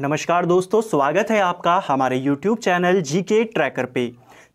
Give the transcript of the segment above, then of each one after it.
नमस्कार दोस्तों स्वागत है आपका हमारे YouTube चैनल जीके ट्रैकर पे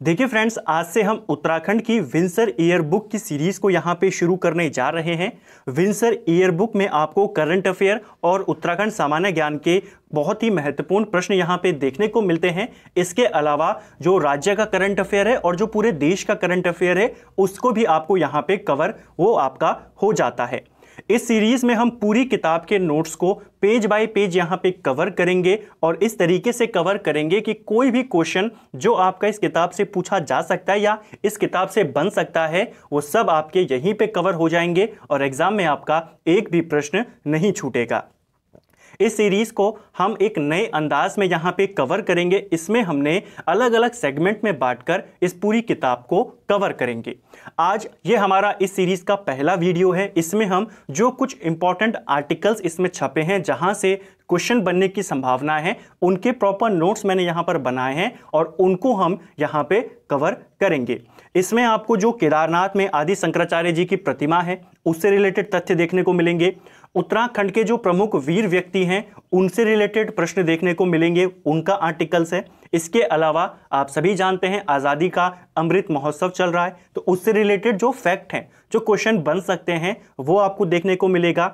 देखिए फ्रेंड्स आज से हम उत्तराखंड की विंसर ईयर बुक की सीरीज को यहाँ पे शुरू करने जा रहे हैं विंसर ईयर बुक में आपको करंट अफेयर और उत्तराखंड सामान्य ज्ञान के बहुत ही महत्वपूर्ण प्रश्न यहाँ पे देखने को मिलते हैं इसके अलावा जो राज्य का करंट अफेयर है और जो पूरे देश का करंट अफेयर है उसको भी आपको यहाँ पे कवर वो आपका हो जाता है इस सीरीज में हम पूरी किताब के नोट्स को पेज बाय पेज यहाँ पे कवर करेंगे और इस तरीके से कवर करेंगे कि कोई भी क्वेश्चन जो आपका इस किताब से पूछा जा सकता है या इस किताब से बन सकता है वो सब आपके यहीं पे कवर हो जाएंगे और एग्ज़ाम में आपका एक भी प्रश्न नहीं छूटेगा इस सीरीज़ को हम एक नए अंदाज में यहाँ पे कवर करेंगे इसमें हमने अलग अलग सेगमेंट में बांटकर इस पूरी किताब को कवर करेंगे आज ये हमारा इस सीरीज़ का पहला वीडियो है इसमें हम जो कुछ इंपॉर्टेंट आर्टिकल्स इसमें छपे हैं जहाँ से क्वेश्चन बनने की संभावना है उनके प्रॉपर नोट्स मैंने यहाँ पर बनाए हैं और उनको हम यहाँ पर कवर करेंगे इसमें आपको जो केदारनाथ में आदि शंकराचार्य जी की प्रतिमा है उससे रिलेटेड तथ्य देखने को मिलेंगे उत्तराखंड के जो प्रमुख वीर व्यक्ति हैं उनसे रिलेटेड प्रश्न देखने को मिलेंगे उनका आर्टिकल्स है इसके अलावा आप सभी जानते हैं आज़ादी का अमृत महोत्सव चल रहा है तो उससे रिलेटेड जो फैक्ट हैं जो क्वेश्चन बन सकते हैं वो आपको देखने को मिलेगा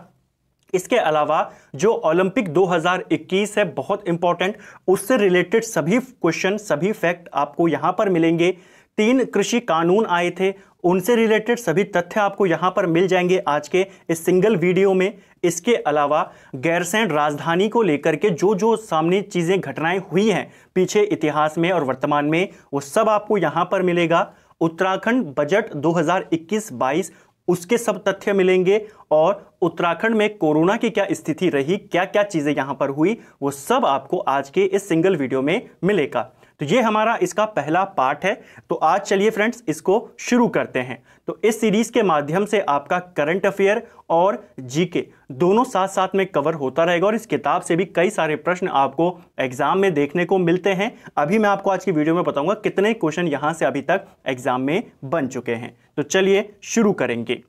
इसके अलावा जो ओलंपिक 2021 है बहुत इंपॉर्टेंट उससे रिलेटेड सभी क्वेश्चन सभी फैक्ट आपको यहां पर मिलेंगे तीन कृषि कानून आए थे उनसे रिलेटेड सभी तथ्य आपको यहाँ पर मिल जाएंगे आज के इस सिंगल वीडियो में इसके अलावा गैरसैंड राजधानी को लेकर के जो जो सामने चीज़ें घटनाएं हुई हैं पीछे इतिहास में और वर्तमान में वो सब आपको यहाँ पर मिलेगा उत्तराखंड बजट 2021-22 उसके सब तथ्य मिलेंगे और उत्तराखंड में कोरोना की क्या स्थिति रही क्या क्या चीज़ें यहाँ पर हुई वो सब आपको आज के इस सिंगल वीडियो में मिलेगा तो ये हमारा इसका पहला पार्ट है तो आज चलिए फ्रेंड्स इसको शुरू करते हैं तो इस सीरीज़ के माध्यम से आपका करंट अफेयर और जीके दोनों साथ साथ में कवर होता रहेगा और इस किताब से भी कई सारे प्रश्न आपको एग्जाम में देखने को मिलते हैं अभी मैं आपको आज की वीडियो में बताऊंगा कितने क्वेश्चन यहां से अभी तक एग्जाम में बन चुके हैं तो चलिए शुरू करेंगे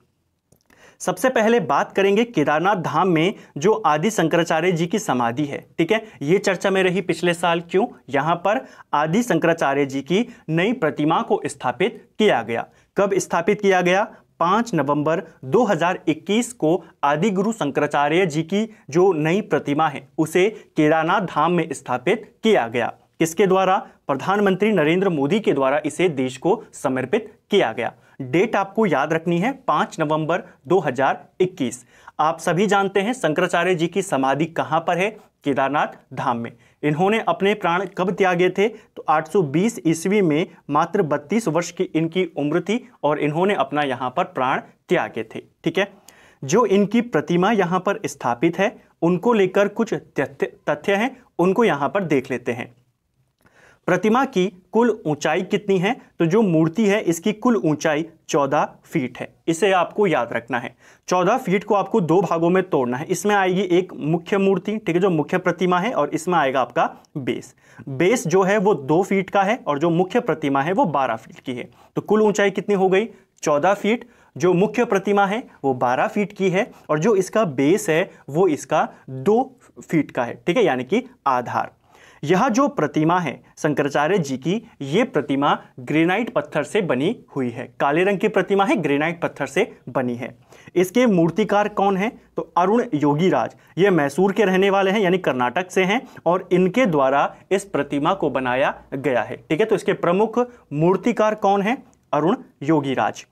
सबसे पहले बात करेंगे केदारनाथ धाम में जो आदि शंकराचार्य जी की समाधि है ठीक है ये चर्चा में रही पिछले साल क्यों यहां पर आदि शंकराचार्य जी की नई प्रतिमा को स्थापित किया गया कब स्थापित किया गया पांच नवंबर 2021 को आदि गुरु शंकराचार्य जी की जो नई प्रतिमा है उसे केदारनाथ धाम में स्थापित किया गया किसके द्वारा प्रधानमंत्री नरेंद्र मोदी के द्वारा इसे देश को समर्पित किया गया डेट आपको याद रखनी है पांच नवंबर 2021 आप सभी जानते हैं शंकराचार्य जी की समाधि कहां पर है केदारनाथ धाम में इन्होंने अपने प्राण कब त्यागे थे तो 820 ईस्वी में मात्र 32 वर्ष की इनकी उम्र थी और इन्होंने अपना यहां पर प्राण त्यागे थे ठीक है जो इनकी प्रतिमा यहां पर स्थापित है उनको लेकर कुछ तथ्य हैं उनको यहां पर देख लेते हैं प्रतिमा की कुल ऊंचाई कितनी है तो जो मूर्ति है इसकी कुल ऊंचाई 14 फीट है इसे आपको याद रखना है 14 फीट को आपको दो भागों में तोड़ना है इसमें आएगी एक मुख्य मूर्ति ठीक है जो मुख्य प्रतिमा है और इसमें आएगा आपका बेस बेस जो है वो दो फीट का है और जो मुख्य प्रतिमा है वो बारह फीट की है तो कुल ऊंचाई कितनी हो गई चौदह फीट जो मुख्य प्रतिमा है वो 12 फीट की है और जो इसका बेस है वो इसका दो फीट का है ठीक है यानी कि आधार यह जो प्रतिमा है शंकराचार्य जी की ये प्रतिमा ग्रेनाइट पत्थर से बनी हुई है काले रंग की प्रतिमा है ग्रेनाइट पत्थर से बनी है इसके मूर्तिकार कौन है तो अरुण योगीराज ये मैसूर के रहने वाले हैं यानी कर्नाटक से हैं और इनके द्वारा इस प्रतिमा को बनाया गया है ठीक है तो इसके प्रमुख मूर्तिकार कौन है अरुण योगीराज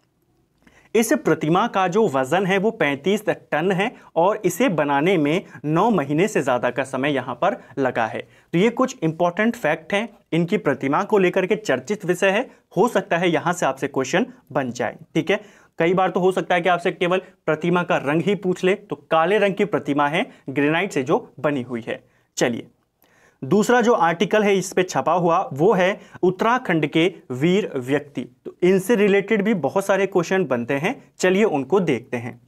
इस प्रतिमा का जो वज़न है वो 35 टन है और इसे बनाने में 9 महीने से ज़्यादा का समय यहाँ पर लगा है तो ये कुछ इंपॉर्टेंट फैक्ट हैं इनकी प्रतिमा को लेकर के चर्चित विषय है हो सकता है यहाँ से आपसे क्वेश्चन बन जाए ठीक है कई बार तो हो सकता है कि आपसे केवल प्रतिमा का रंग ही पूछ ले तो काले रंग की प्रतिमा है ग्रेनाइट से जो बनी हुई है चलिए दूसरा जो आर्टिकल है इस पे छपा हुआ वो है उत्तराखंड के वीर व्यक्ति तो इनसे रिलेटेड भी बहुत सारे क्वेश्चन बनते हैं चलिए उनको देखते हैं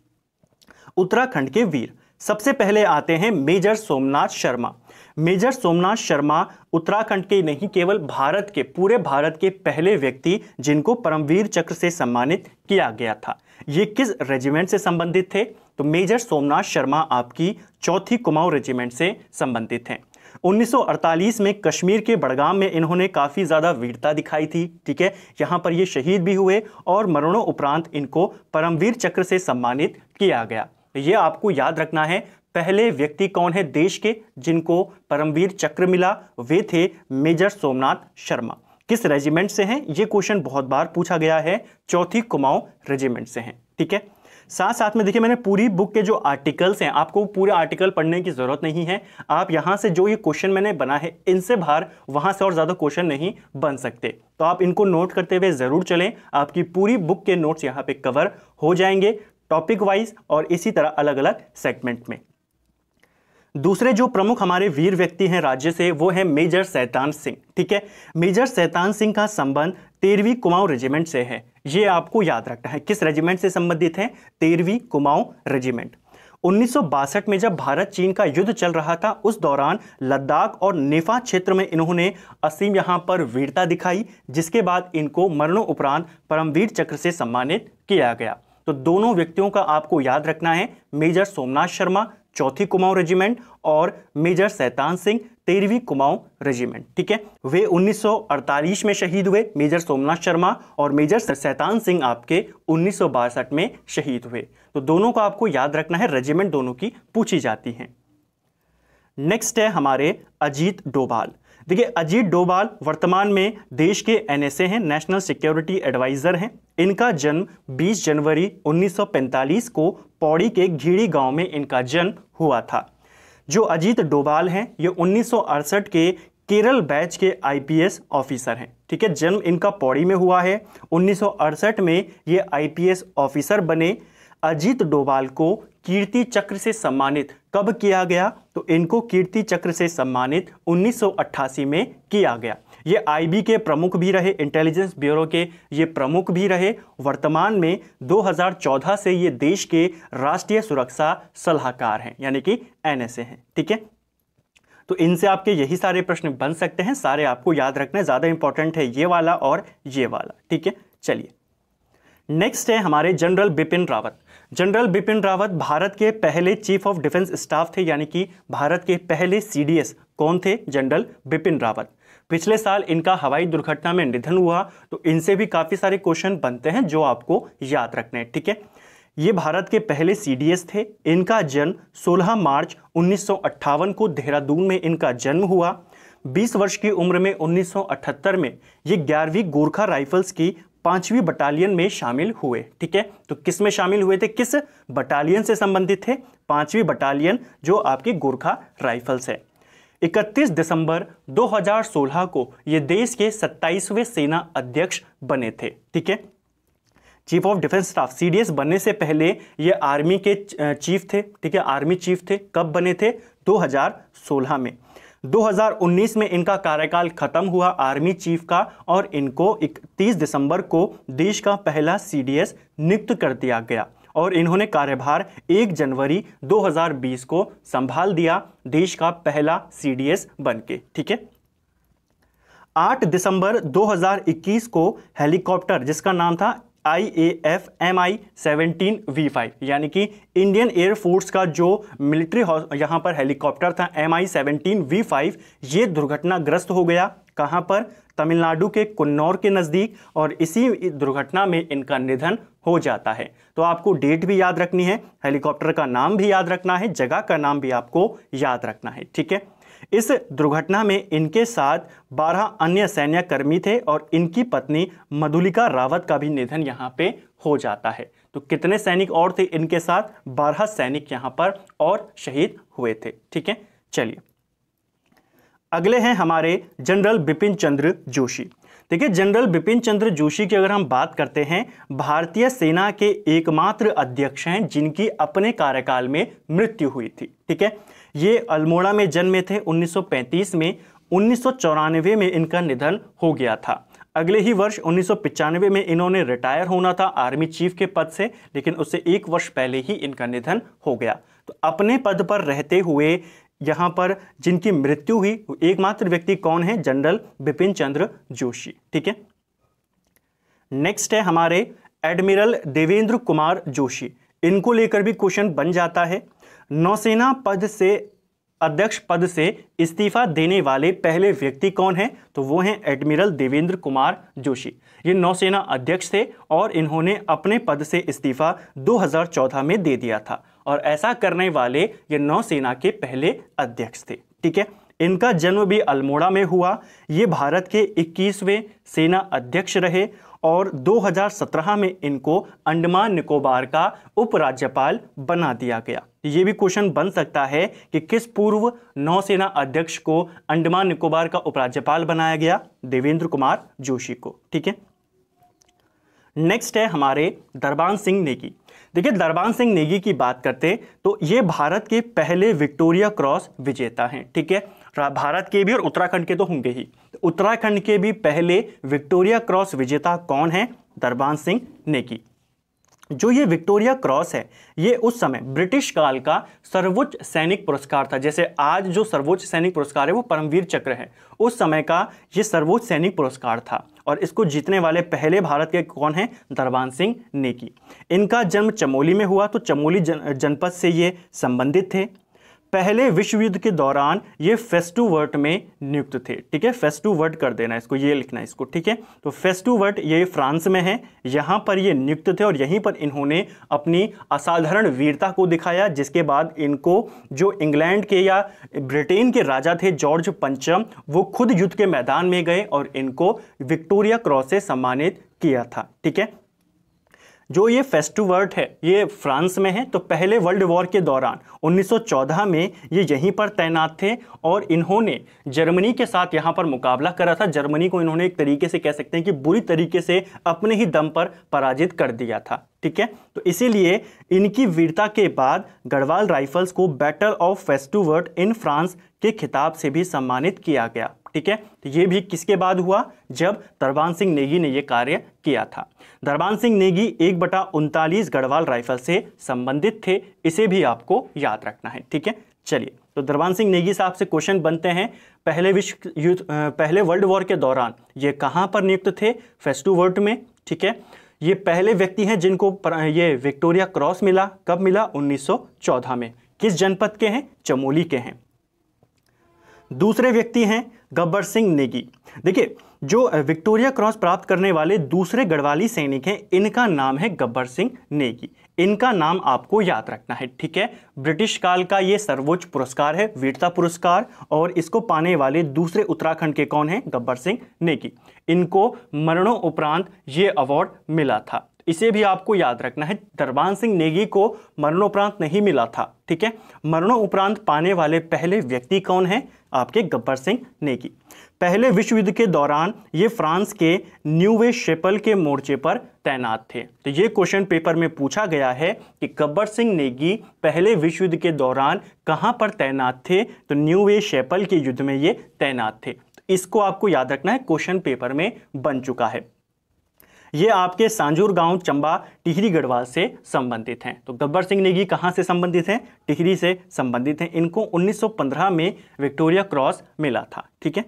उत्तराखंड के वीर सबसे पहले आते हैं मेजर सोमनाथ शर्मा मेजर सोमनाथ शर्मा उत्तराखंड के नहीं केवल भारत के पूरे भारत के पहले व्यक्ति जिनको परमवीर चक्र से सम्मानित किया गया था ये किस रेजिमेंट से संबंधित थे तो मेजर सोमनाथ शर्मा आपकी चौथी कुमाऊं रेजिमेंट से संबंधित हैं 1948 में कश्मीर के बड़गाम में इन्होंने काफ़ी ज़्यादा वीरता दिखाई थी ठीक है यहाँ पर ये शहीद भी हुए और मरणों उपरांत इनको परमवीर चक्र से सम्मानित किया गया ये आपको याद रखना है पहले व्यक्ति कौन है देश के जिनको परमवीर चक्र मिला वे थे मेजर सोमनाथ शर्मा किस रेजिमेंट से हैं ये क्वेश्चन बहुत बार पूछा गया है चौथी कुमाऊं रेजिमेंट से हैं ठीक है साथ साथ में देखिए मैंने पूरी बुक के जो आर्टिकल्स हैं आपको पूरे आर्टिकल पढ़ने की ज़रूरत नहीं है आप यहां से जो ये क्वेश्चन मैंने बना है इनसे बाहर वहां से और ज़्यादा क्वेश्चन नहीं बन सकते तो आप इनको नोट करते हुए ज़रूर चलें आपकी पूरी बुक के नोट्स यहाँ पर कवर हो जाएंगे टॉपिक वाइज और इसी तरह अलग अलग सेगमेंट में दूसरे जो प्रमुख हमारे वीर व्यक्ति हैं राज्य से वो है मेजर सैतान सिंह ठीक है मेजर सैतान सिंह का संबंध तेरहवीं कुमाऊं रेजिमेंट से है ये आपको याद रखना है किस रेजिमेंट से संबंधित है तेरहवीं कुमाऊं रेजिमेंट 1962 में जब भारत चीन का युद्ध चल रहा था उस दौरान लद्दाख और नेफा क्षेत्र में इन्होंने असीम यहां पर वीरता दिखाई जिसके बाद इनको मरणोपरांत परमवीर चक्र से सम्मानित किया गया तो दोनों व्यक्तियों का आपको याद रखना है मेजर सोमनाथ शर्मा चौथी कुमाऊं रेजिमेंट और मेजर सैतान सिंह तेरहवीं कुमाऊं रेजिमेंट ठीक है वे 1948 में शहीद हुए मेजर सोमनाथ शर्मा और मेजर सैतान सिंह आपके उन्नीस में शहीद हुए तो दोनों को आपको याद रखना है रेजिमेंट दोनों की पूछी जाती है नेक्स्ट है हमारे अजीत डोभाल देखिए अजीत डोभाल वर्तमान में देश के एनएसए हैं नेशनल सिक्योरिटी एडवाइज़र हैं इनका जन्म 20 जनवरी 1945 को पौड़ी के घीड़ी गांव में इनका जन्म हुआ था जो अजीत डोभाल हैं ये उन्नीस के केरल बैच के आईपीएस ऑफिसर हैं ठीक है जन्म इनका पौड़ी में हुआ है उन्नीस में ये आईपीएस ऑफिसर बने अजीत डोभाल को कीर्ति चक्र से सम्मानित कब किया गया तो इनको कीर्ति चक्र से सम्मानित 1988 में किया गया ये आईबी के प्रमुख भी रहे इंटेलिजेंस ब्यूरो के ये प्रमुख भी रहे वर्तमान में 2014 से ये देश के राष्ट्रीय सुरक्षा सलाहकार हैं यानी कि एनएसए हैं ठीक है तो इनसे आपके यही सारे प्रश्न बन सकते हैं सारे आपको याद रखना ज़्यादा इंपॉर्टेंट है ये वाला और ये वाला ठीक है चलिए नेक्स्ट है हमारे जनरल बिपिन रावत जनरल बिपिन रावत भारत के पहले चीफ ऑफ डिफेंस स्टाफ थे यानी कि भारत के पहले सीडीएस कौन थे जनरल बिपिन रावत पिछले साल इनका हवाई दुर्घटना में निधन हुआ तो इनसे भी काफ़ी सारे क्वेश्चन बनते हैं जो आपको याद रखने हैं ठीक है ये भारत के पहले सीडीएस थे इनका जन्म 16 मार्च उन्नीस को देहरादून में इनका जन्म हुआ 20 वर्ष की उम्र में 1978 में ये ग्यारहवीं गोरखा राइफल्स की पांचवी बटालियन में शामिल हुए ठीक है तो किस में शामिल हुए थे किस बटालियन से संबंधित थे पांचवी बटालियन जो आपकी गोरखा राइफल्स है 31 दिसंबर 2016 को ये देश के 27वें सेना अध्यक्ष बने थे ठीक है chief of defence staff CDS बनने से पहले ये आर्मी के चीफ थे ठीक है आर्मी चीफ थे कब बने थे 2016 में 2019 में इनका कार्यकाल खत्म हुआ आर्मी चीफ का और इनको 31 दिसंबर को देश का पहला सीडीएस नियुक्त कर दिया गया और इन्होंने कार्यभार 1 जनवरी 2020 को संभाल दिया देश का पहला सीडीएस बनके ठीक है 8 दिसंबर 2021 को हेलीकॉप्टर जिसका नाम था I A F M I seventeen V five यानी कि इंडियन फोर्स का जो मिलिट्री यहाँ पर हेलीकॉप्टर था M I seventeen V five ये दुर्घटनाग्रस्त हो गया कहाँ पर तमिलनाडु के कन्नौर के नज़दीक और इसी दुर्घटना में इनका निधन हो जाता है तो आपको डेट भी याद रखनी है हेलीकॉप्टर का नाम भी याद रखना है जगह का नाम भी आपको याद रखना है ठीक है इस दुर्घटना में इनके साथ 12 अन्य सैन्य कर्मी थे और इनकी पत्नी मधुलिका रावत का भी निधन यहाँ पे हो जाता है तो कितने सैनिक और थे इनके साथ 12 सैनिक यहाँ पर और शहीद हुए थे ठीक है चलिए अगले हैं हमारे जनरल बिपिन चंद्र जोशी देखिए जनरल बिपिन चंद्र जोशी की अगर हम बात करते हैं भारतीय सेना के एकमात्र अध्यक्ष हैं जिनकी अपने कार्यकाल में मृत्यु हुई थी ठीक है ये अल्मोड़ा में जन्मे थे 1935 में उन्नीस में इनका निधन हो गया था अगले ही वर्ष उन्नीस में इन्होंने रिटायर होना था आर्मी चीफ के पद से लेकिन उससे एक वर्ष पहले ही इनका निधन हो गया तो अपने पद पर रहते हुए यहाँ पर जिनकी मृत्यु हुई एकमात्र व्यक्ति कौन है जनरल बिपिन चंद्र जोशी ठीक है नेक्स्ट है हमारे एडमिरल देवेंद्र कुमार जोशी इनको लेकर भी क्वेश्चन बन जाता है नौसेना पद से अध्यक्ष पद से इस्तीफा देने वाले पहले व्यक्ति कौन हैं तो वो हैं एडमिरल देवेंद्र कुमार जोशी ये नौसेना अध्यक्ष थे और इन्होंने अपने पद से इस्तीफा 2014 में दे दिया था और ऐसा करने वाले ये नौसेना के पहले अध्यक्ष थे ठीक है इनका जन्म भी अल्मोड़ा में हुआ ये भारत के 21वें सेना अध्यक्ष रहे और 2017 में इनको अंडमान निकोबार का उपराज्यपाल बना दिया गया ये भी क्वेश्चन बन सकता है कि किस पूर्व नौसेना अध्यक्ष को अंडमान निकोबार का उपराज्यपाल बनाया गया देवेंद्र कुमार जोशी को ठीक है नेक्स्ट है हमारे दरबान सिंह नेगी देखिए दरबान सिंह नेगी की बात करते तो ये भारत के पहले विक्टोरिया क्रॉस विजेता हैं ठीक है भारत के भी और उत्तराखंड के तो होंगे ही तो उत्तराखंड के भी पहले विक्टोरिया क्रॉस विजेता कौन है दरबान सिंह नेकी जो ये विक्टोरिया क्रॉस है ये उस समय ब्रिटिश काल का सर्वोच्च सैनिक पुरस्कार था जैसे आज जो सर्वोच्च सैनिक पुरस्कार है वो परमवीर चक्र है उस समय का ये सर्वोच्च सैनिक पुरस्कार था और इसको जीतने वाले पहले भारत के कौन हैं दरबान सिंह नेकी इनका जन्म चमोली में हुआ तो चमोली जन, जनपद से ये संबंधित थे पहले विश्व युद्ध के दौरान ये फेस्टूवर्ट में नियुक्त थे ठीक है फेस्टूवर्ट कर देना इसको ये लिखना इसको ठीक है तो फेस्टूवर्ट ये फ्रांस में है यहाँ पर ये नियुक्त थे और यहीं पर इन्होंने अपनी असाधारण वीरता को दिखाया जिसके बाद इनको जो इंग्लैंड के या ब्रिटेन के राजा थे जॉर्ज पंचम वो खुद युद्ध के मैदान में गए और इनको विक्टोरिया क्रॉस से सम्मानित किया था ठीक है जो ये फेस्टुवर्ट है ये फ्रांस में है तो पहले वर्ल्ड वॉर के दौरान 1914 में ये यहीं पर तैनात थे और इन्होंने जर्मनी के साथ यहाँ पर मुकाबला करा था जर्मनी को इन्होंने एक तरीके से कह सकते हैं कि बुरी तरीके से अपने ही दम पर पराजित कर दिया था ठीक है तो इसीलिए इनकी वीरता के बाद गढ़वाल राइफल्स को battle of Festubert in France के खिताब से भी सम्मानित किया गया ठीक है तो ये भी किसके बाद हुआ जब दरबान सिंह नेगी ने यह कार्य किया था दरबान सिंह नेगी एक बटा उनतालीस गढ़वाल राइफल से संबंधित थे इसे भी आपको याद रखना है ठीक है चलिए तो दरबान सिंह नेगी साहब से क्वेश्चन बनते हैं पहले विश्व युद्ध पहले वर्ल्ड वॉर के दौरान ये कहाँ पर नियुक्त थे फेस्टू वर्ल्ड में ठीक है ये पहले व्यक्ति हैं जिनको ये विक्टोरिया क्रॉस मिला कब मिला 1914 में किस जनपद के हैं चमोली के हैं दूसरे व्यक्ति हैं गब्बर सिंह नेगी देखिए जो विक्टोरिया क्रॉस प्राप्त करने वाले दूसरे गढ़वाली सैनिक हैं इनका नाम है गब्बर सिंह नेगी इनका नाम आपको याद रखना है ठीक है ब्रिटिश काल का ये सर्वोच्च पुरस्कार है वीरता पुरस्कार और इसको पाने वाले दूसरे उत्तराखंड के कौन हैं गब्बर सिंह नेगी इनको उपरांत ये अवार्ड मिला था इसे भी आपको याद रखना है दरबान सिंह नेगी को मरणोपरांत नहीं मिला था ठीक है मरणोपरांत पाने वाले पहले व्यक्ति कौन है आपके गब्बर सिंह ने की पहले विश्व युद्ध के दौरान ये फ्रांस के न्यूवे शेपल के मोर्चे पर तैनात थे तो ये क्वेश्चन पेपर में पूछा गया है कि गब्बर सिंह नेगी पहले विश्व युद्ध के दौरान कहाँ पर तैनात थे तो न्यूवे शेपल के युद्ध में ये तैनात थे तो इसको आपको याद रखना है क्वेश्चन पेपर में बन चुका है ये आपके सांजूर गांव चंबा टिहरी गढ़वाल से संबंधित हैं तो गब्बर सिंह नेगी कहाँ से संबंधित हैं टिहरी से संबंधित हैं इनको 1915 में विक्टोरिया क्रॉस मिला था ठीक है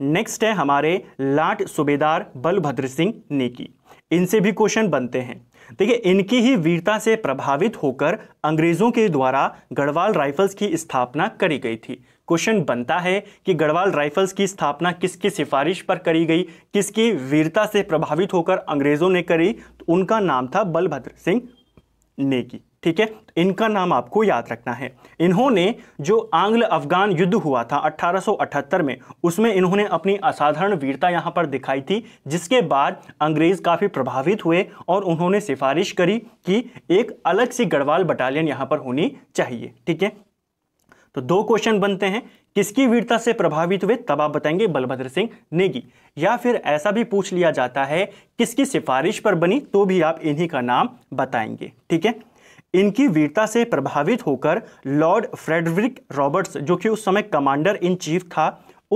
नेक्स्ट है हमारे लाट सुबेदार बलभद्र सिंह नेगी इनसे भी क्वेश्चन बनते हैं देखिए इनकी ही वीरता से प्रभावित होकर अंग्रेजों के द्वारा गढ़वाल राइफल्स की स्थापना करी गई थी क्वेश्चन बनता है कि गढ़वाल राइफल्स की स्थापना किसकी सिफारिश पर करी गई किसकी वीरता से प्रभावित होकर अंग्रेज़ों ने करी तो उनका नाम था बलभद्र सिंह नेगी ठीक है तो इनका नाम आपको याद रखना है इन्होंने जो आंग्ल अफगान युद्ध हुआ था 1878 में उसमें इन्होंने अपनी असाधारण वीरता यहां पर दिखाई थी जिसके बाद अंग्रेज काफ़ी प्रभावित हुए और उन्होंने सिफारिश करी कि एक अलग सी गढ़वाल बटालियन यहां पर होनी चाहिए ठीक है तो दो क्वेश्चन बनते हैं किसकी वीरता से प्रभावित हुए तब आप बताएंगे बलभद्र सिंह नेगी या फिर ऐसा भी पूछ लिया जाता है किसकी सिफारिश पर बनी तो भी आप इन्हीं का नाम बताएंगे ठीक है इनकी वीरता से प्रभावित होकर लॉर्ड फ्रेडरिक रॉबर्ट्स जो कि उस समय कमांडर इन चीफ था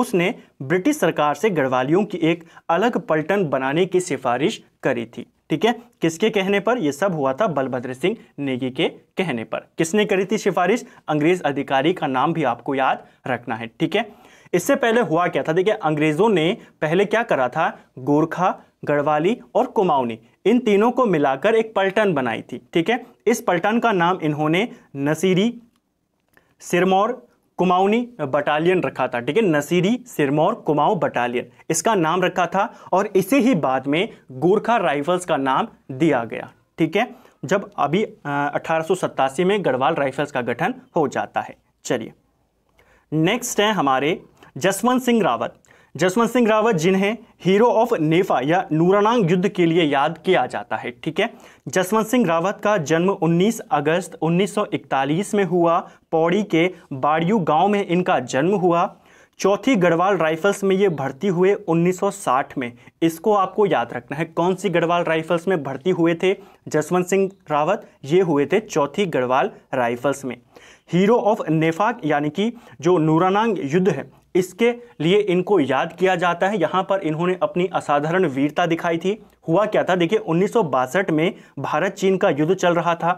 उसने ब्रिटिश सरकार से गढ़वालियों की एक अलग पलटन बनाने की सिफारिश करी थी ठीक है किसके कहने पर यह सब हुआ था बलभद्र सिंह नेगी के कहने पर किसने करी थी सिफारिश अंग्रेज अधिकारी का नाम भी आपको याद रखना है ठीक है इससे पहले हुआ क्या था देखिए अंग्रेजों ने पहले क्या करा था गोरखा गढ़वाली और कुमाऊनी इन तीनों को मिलाकर एक पलटन बनाई थी ठीक है इस पलटन का नाम इन्होंने नसीरी सिरमौर कुमाऊनी बटालियन रखा था ठीक है नसीरी सिरमौर कुमाऊ बटालियन इसका नाम रखा था और इसे ही बाद में गोरखा राइफल्स का नाम दिया गया ठीक है जब अभी अठारह में गढ़वाल राइफल्स का गठन हो जाता है चलिए नेक्स्ट है हमारे जसवंत सिंह रावत जसवंत सिंह रावत जिन्हें हीरो ऑफ नेफा या नूरानांग युद्ध के लिए याद किया जाता है ठीक है जसवंत सिंह रावत का जन्म 19 अगस्त 1941 में हुआ पौड़ी के बाड़ियू गांव में इनका जन्म हुआ चौथी गढ़वाल राइफल्स में ये भर्ती हुए 1960 में इसको आपको याद रखना है कौन सी गढ़वाल राइफल्स में भर्ती हुए थे जसवंत सिंह रावत ये हुए थे चौथी गढ़वाल राइफल्स में हीरो ऑफ नेफाक यानी कि जो नूरानांग युद्ध है इसके लिए इनको याद किया जाता है यहाँ पर इन्होंने अपनी असाधारण वीरता दिखाई थी हुआ क्या था देखिए उन्नीस में भारत चीन का युद्ध चल रहा था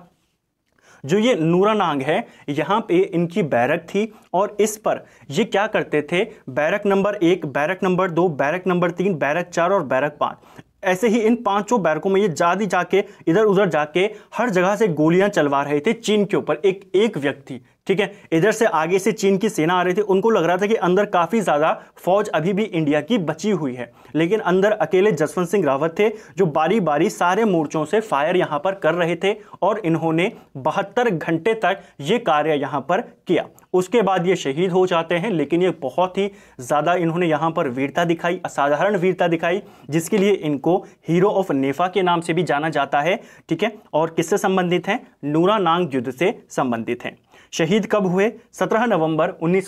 जो ये नूरानांग है यहाँ पे इनकी बैरक थी और इस पर ये क्या करते थे बैरक नंबर एक बैरक नंबर दो बैरक नंबर तीन बैरक चार और बैरक पाँच ऐसे ही इन पांचों बैरकों में ये जादी जाके इधर उधर जाके हर जगह से गोलियां चलवा रहे थे चीन के ऊपर एक एक व्यक्ति ठीक है इधर से आगे से चीन की सेना आ रही थी उनको लग रहा था कि अंदर काफ़ी ज़्यादा फौज अभी भी इंडिया की बची हुई है लेकिन अंदर अकेले जसवंत सिंह रावत थे जो बारी बारी सारे मोर्चों से फायर यहाँ पर कर रहे थे और इन्होंने बहत्तर घंटे तक ये कार्य यहाँ पर किया उसके बाद ये शहीद हो जाते हैं लेकिन ये बहुत ही ज़्यादा इन्होंने यहाँ पर वीरता दिखाई असाधारण वीरता दिखाई जिसके लिए इनको हीरो ऑफ नेफा के नाम से भी जाना जाता है ठीक है और किससे संबंधित हैं नूरा नांग युद्ध से संबंधित हैं शहीद कब हुए 17 नवंबर उन्नीस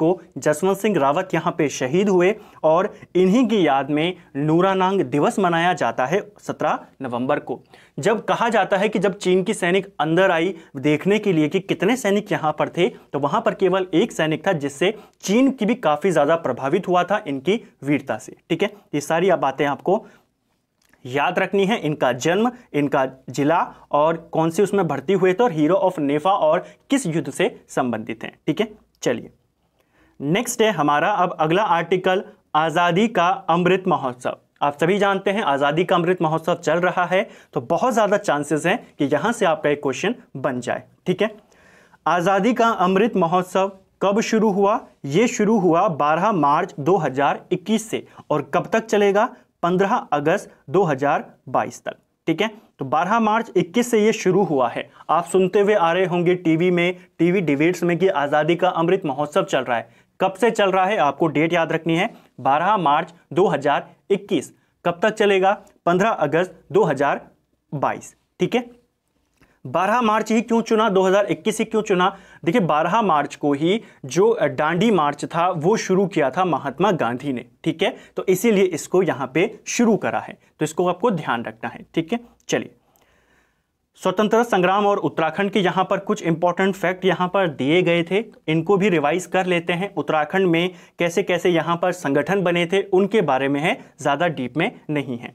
को जसवंत सिंह रावत यहाँ पे शहीद हुए और इन्हीं की याद में नूरानांग दिवस मनाया जाता है 17 नवंबर को जब कहा जाता है कि जब चीन की सैनिक अंदर आई देखने के लिए कि कितने सैनिक यहाँ पर थे तो वहाँ पर केवल एक सैनिक था जिससे चीन की भी काफ़ी ज़्यादा प्रभावित हुआ था इनकी वीरता से ठीक है ये सारी बातें आपको याद रखनी है इनका जन्म इनका जिला और कौन सी उसमें भर्ती हुए थे और हीरो ऑफ नेफा और किस युद्ध से संबंधित हैं ठीक है चलिए नेक्स्ट है हमारा अब अगला आर्टिकल आज़ादी का अमृत महोत्सव आप सभी जानते हैं आज़ादी का अमृत महोत्सव चल रहा है तो बहुत ज़्यादा चांसेस हैं कि यहाँ से आपका एक क्वेश्चन बन जाए ठीक है आज़ादी का अमृत महोत्सव कब शुरू हुआ ये शुरू हुआ 12 मार्च 2021 से और कब तक चलेगा 15 अगस्त 2022 तक ठीक है तो 12 मार्च 21 से ये शुरू हुआ है आप सुनते हुए आ रहे होंगे टीवी में टीवी डिबेट्स में कि आज़ादी का अमृत महोत्सव चल रहा है कब से चल रहा है आपको डेट याद रखनी है 12 मार्च 2021 कब तक चलेगा 15 अगस्त 2022 ठीक है 12 मार्च ही क्यों चुना 2021 ही क्यों चुना देखिए 12 मार्च को ही जो डांडी मार्च था वो शुरू किया था महात्मा गांधी ने ठीक है तो इसीलिए इसको यहां पे शुरू करा है तो इसको आपको ध्यान रखना है ठीक है चलिए स्वतंत्रता संग्राम और उत्तराखंड के यहाँ पर कुछ इंपॉर्टेंट फैक्ट यहाँ पर दिए गए थे इनको भी रिवाइज कर लेते हैं उत्तराखंड में कैसे कैसे यहाँ पर संगठन बने थे उनके बारे में है ज़्यादा डीप में नहीं है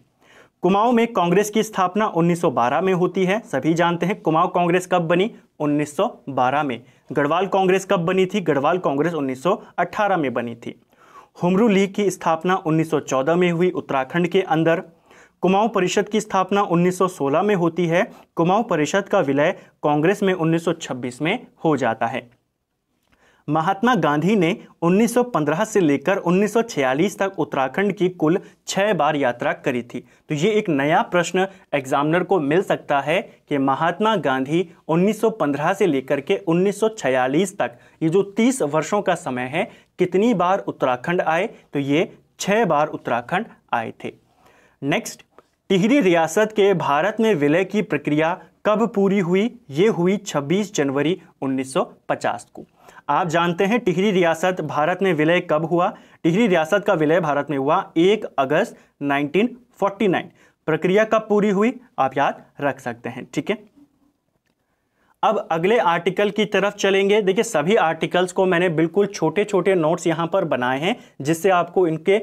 कुमाऊं में कांग्रेस की स्थापना 1912 में होती है सभी जानते हैं कुमाऊं कांग्रेस कब बनी 1912 में गढ़वाल कांग्रेस कब बनी थी गढ़वाल कांग्रेस 1918 में बनी थी हुमरू लीग की स्थापना 1914 में हुई उत्तराखंड के अंदर कुमाऊं परिषद की स्थापना 1916 में होती है कुमाऊं परिषद का विलय कांग्रेस में 1926 में हो जाता है महात्मा गांधी ने 1915 से लेकर 1946 तक उत्तराखंड की कुल छः बार यात्रा करी थी तो ये एक नया प्रश्न एग्जामिनर को मिल सकता है कि महात्मा गांधी 1915 से लेकर के 1946 तक ये जो 30 वर्षों का समय है कितनी बार उत्तराखंड आए तो ये छः बार उत्तराखंड आए थे नेक्स्ट टिहरी रियासत के भारत में विलय की प्रक्रिया कब पूरी हुई ये हुई 26 जनवरी 1950 को आप जानते हैं टिहरी रियासत भारत में विलय कब हुआ टिहरी रियासत का विलय भारत में हुआ एक अगस्त 1949 प्रक्रिया कब पूरी हुई आप याद रख सकते हैं ठीक है अब अगले आर्टिकल की तरफ चलेंगे देखिए सभी आर्टिकल्स को मैंने बिल्कुल छोटे छोटे नोट्स यहाँ पर बनाए हैं जिससे आपको इनके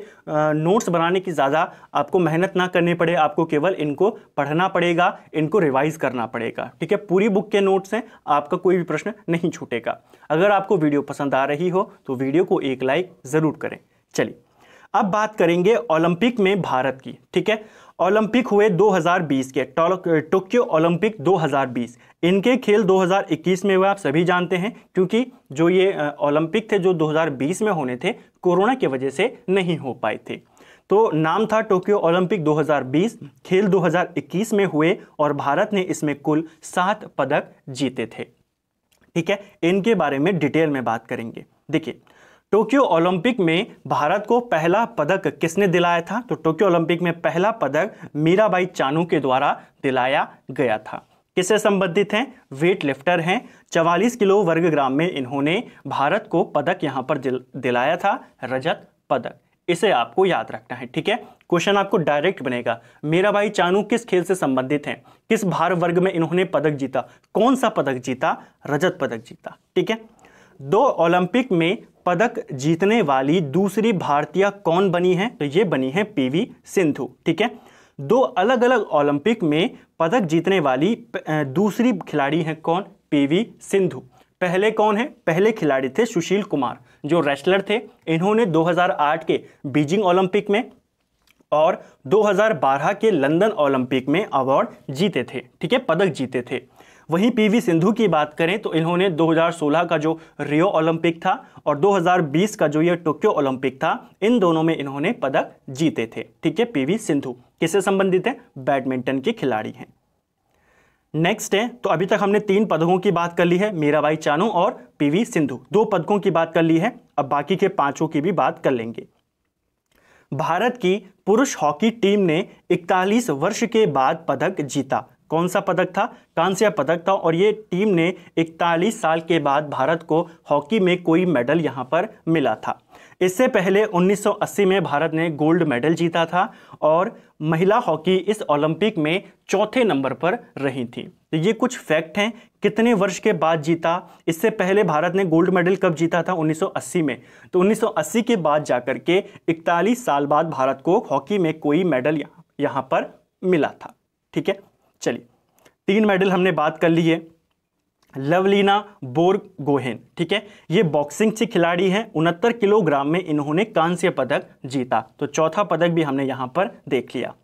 नोट्स बनाने की ज़्यादा आपको मेहनत ना करनी पड़े आपको केवल इनको पढ़ना पड़ेगा इनको रिवाइज करना पड़ेगा ठीक है पूरी बुक के नोट्स हैं आपका कोई भी प्रश्न नहीं छूटेगा अगर आपको वीडियो पसंद आ रही हो तो वीडियो को एक लाइक ज़रूर करें चलिए अब बात करेंगे ओलंपिक में भारत की ठीक है ओलंपिक हुए 2020 के टोक्यो ओलंपिक 2020 इनके खेल 2021 में हुए आप सभी जानते हैं क्योंकि जो ये ओलंपिक थे जो 2020 में होने थे कोरोना की वजह से नहीं हो पाए थे तो नाम था टोक्यो ओलंपिक 2020 खेल 2021 में हुए और भारत ने इसमें कुल सात पदक जीते थे ठीक है इनके बारे में डिटेल में बात करेंगे देखिए टोक्यो ओलंपिक में भारत को पहला पदक किसने दिलाया था तो टोक्यो ओलंपिक में पहला पदक मीराबाई चानू के द्वारा दिलाया गया था किससे संबंधित हैं वेट लिफ्टर हैं 44 किलो वर्ग ग्राम में इन्होंने भारत को पदक यहाँ पर दिलाया था रजत पदक इसे आपको याद रखना है ठीक है क्वेश्चन आपको डायरेक्ट बनेगा मेरा भाई चानू किस खेल से संबंधित हैं किस भार वर्ग में इन्होंने पदक जीता कौन सा पदक जीता रजत पदक जीता ठीक है दो ओलंपिक में पदक जीतने वाली दूसरी भारतीय कौन बनी है तो ये बनी है पीवी सिंधु ठीक है दो अलग अलग ओलंपिक में पदक जीतने वाली दूसरी खिलाड़ी हैं कौन पीवी सिंधु पहले कौन है पहले खिलाड़ी थे सुशील कुमार जो रेस्लर थे इन्होंने 2008 के बीजिंग ओलंपिक में और 2012 के लंदन ओलंपिक में अवार्ड जीते थे ठीक है पदक जीते थे वहीं पीवी सिंधु की बात करें तो इन्होंने 2016 का जो रियो ओलंपिक था और 2020 का जो ये टोक्यो ओलंपिक था इन दोनों में इन्होंने पदक जीते थे ठीक है पीवी सिंधु किससे संबंधित है बैडमिंटन के खिलाड़ी हैं नेक्स्ट है तो अभी तक हमने तीन पदकों की बात कर ली है मीराबाई चानू और पीवी सिंधु दो पदकों की बात कर ली है अब बाकी के पांचों की भी बात कर लेंगे भारत की पुरुष हॉकी टीम ने 41 वर्ष के बाद पदक जीता कौन सा पदक था कांस्य पदक था और ये टीम ने 41 साल के बाद भारत को हॉकी में कोई मेडल यहाँ पर मिला था इससे पहले 1980 में भारत ने गोल्ड मेडल जीता था और महिला हॉकी इस ओलंपिक में चौथे नंबर पर रही थी तो ये कुछ फैक्ट हैं कितने वर्ष के बाद जीता इससे पहले भारत ने गोल्ड मेडल कब जीता था 1980 में तो 1980 के बाद जाकर के 41 साल बाद भारत को हॉकी में कोई मेडल यहाँ यहाँ पर मिला था ठीक है चलिए तीन मेडल हमने बात कर ली है लवलीना बोर्ग गोहेन ठीक है ये बॉक्सिंग से खिलाड़ी हैं उनहत्तर किलोग्राम में इन्होंने कांस्य पदक जीता तो चौथा पदक भी हमने यहाँ पर देख लिया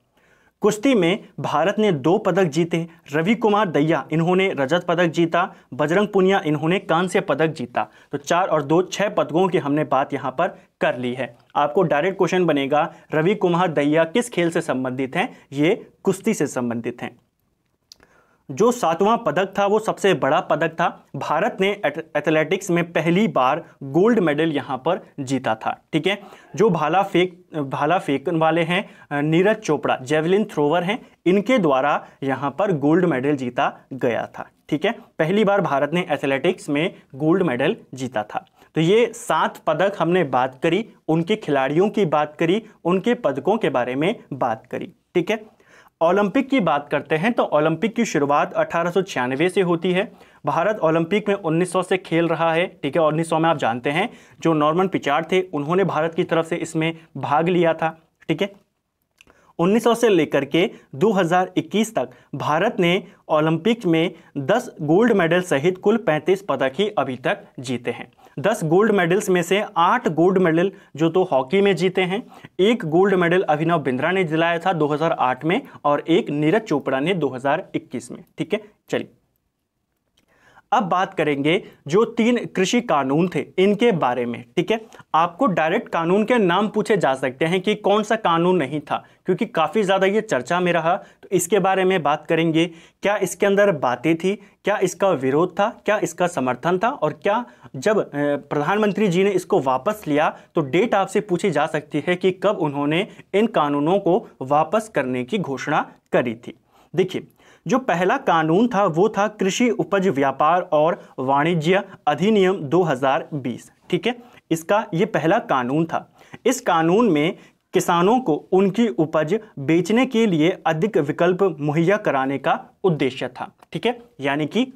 कुश्ती में भारत ने दो पदक जीते रवि कुमार दैया इन्होंने रजत पदक जीता बजरंग पुनिया इन्होंने कांस्य पदक जीता तो चार और दो छः पदकों की हमने बात यहाँ पर कर ली है आपको डायरेक्ट क्वेश्चन बनेगा रवि कुमार दैया किस खेल से संबंधित हैं ये कुश्ती से संबंधित हैं जो सातवां पदक था वो सबसे बड़ा पदक था भारत ने एथलेटिक्स में पहली बार गोल्ड मेडल यहाँ पर जीता था ठीक है जो भाला फेंक भाला फेंकन वाले हैं नीरज चोपड़ा जेवलिन थ्रोवर हैं इनके द्वारा यहाँ पर गोल्ड मेडल जीता गया था ठीक है पहली बार भारत ने एथलेटिक्स में गोल्ड मेडल जीता था तो ये सात पदक हमने बात करी उनके खिलाड़ियों की बात करी उनके पदकों के बारे में बात करी ठीक है ओलंपिक की बात करते हैं तो ओलंपिक की शुरुआत अठारह से होती है भारत ओलंपिक में 1900 से खेल रहा है ठीक है 1900 में आप जानते हैं जो नॉर्मन पिचार थे उन्होंने भारत की तरफ से इसमें भाग लिया था ठीक है 1900 से लेकर के 2021 तक भारत ने ओलंपिक में 10 गोल्ड मेडल सहित कुल 35 पदक ही अभी तक जीते हैं दस गोल्ड मेडल्स में से आठ गोल्ड मेडल जो तो हॉकी में जीते हैं एक गोल्ड मेडल अभिनव बिंद्रा ने दिलाया था 2008 में और एक नीरज चोपड़ा ने 2021 में ठीक है चलिए अब बात करेंगे जो तीन कृषि कानून थे इनके बारे में ठीक है आपको डायरेक्ट कानून के नाम पूछे जा सकते हैं कि कौन सा कानून नहीं था क्योंकि काफ़ी ज़्यादा ये चर्चा में रहा तो इसके बारे में बात करेंगे क्या इसके अंदर बातें थी क्या इसका विरोध था क्या इसका समर्थन था और क्या जब प्रधानमंत्री जी ने इसको वापस लिया तो डेट आपसे पूछी जा सकती है कि कब उन्होंने इन कानूनों को वापस करने की घोषणा करी थी देखिए जो पहला कानून था वो था कृषि उपज व्यापार और वाणिज्य अधिनियम 2020 ठीक है इसका ये पहला कानून था इस कानून में किसानों को उनकी उपज बेचने के लिए अधिक विकल्प मुहैया कराने का उद्देश्य था ठीक है यानी कि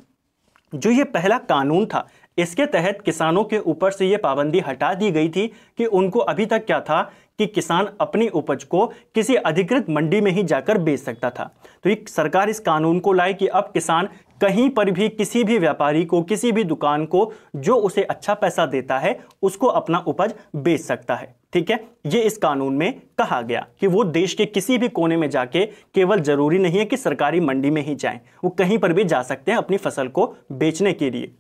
जो ये पहला कानून था इसके तहत किसानों के ऊपर से ये पाबंदी हटा दी गई थी कि उनको अभी तक क्या था कि किसान अपनी उपज को किसी अधिकृत मंडी में ही जाकर बेच सकता था तो एक सरकार इस कानून को लाए कि अब किसान कहीं पर भी किसी भी व्यापारी को किसी भी दुकान को जो उसे अच्छा पैसा देता है उसको अपना उपज बेच सकता है ठीक है ये इस कानून में कहा गया कि वो देश के किसी भी कोने में जाके केवल जरूरी नहीं है कि सरकारी मंडी में ही जाएं वो कहीं पर भी जा सकते हैं अपनी फसल को बेचने के लिए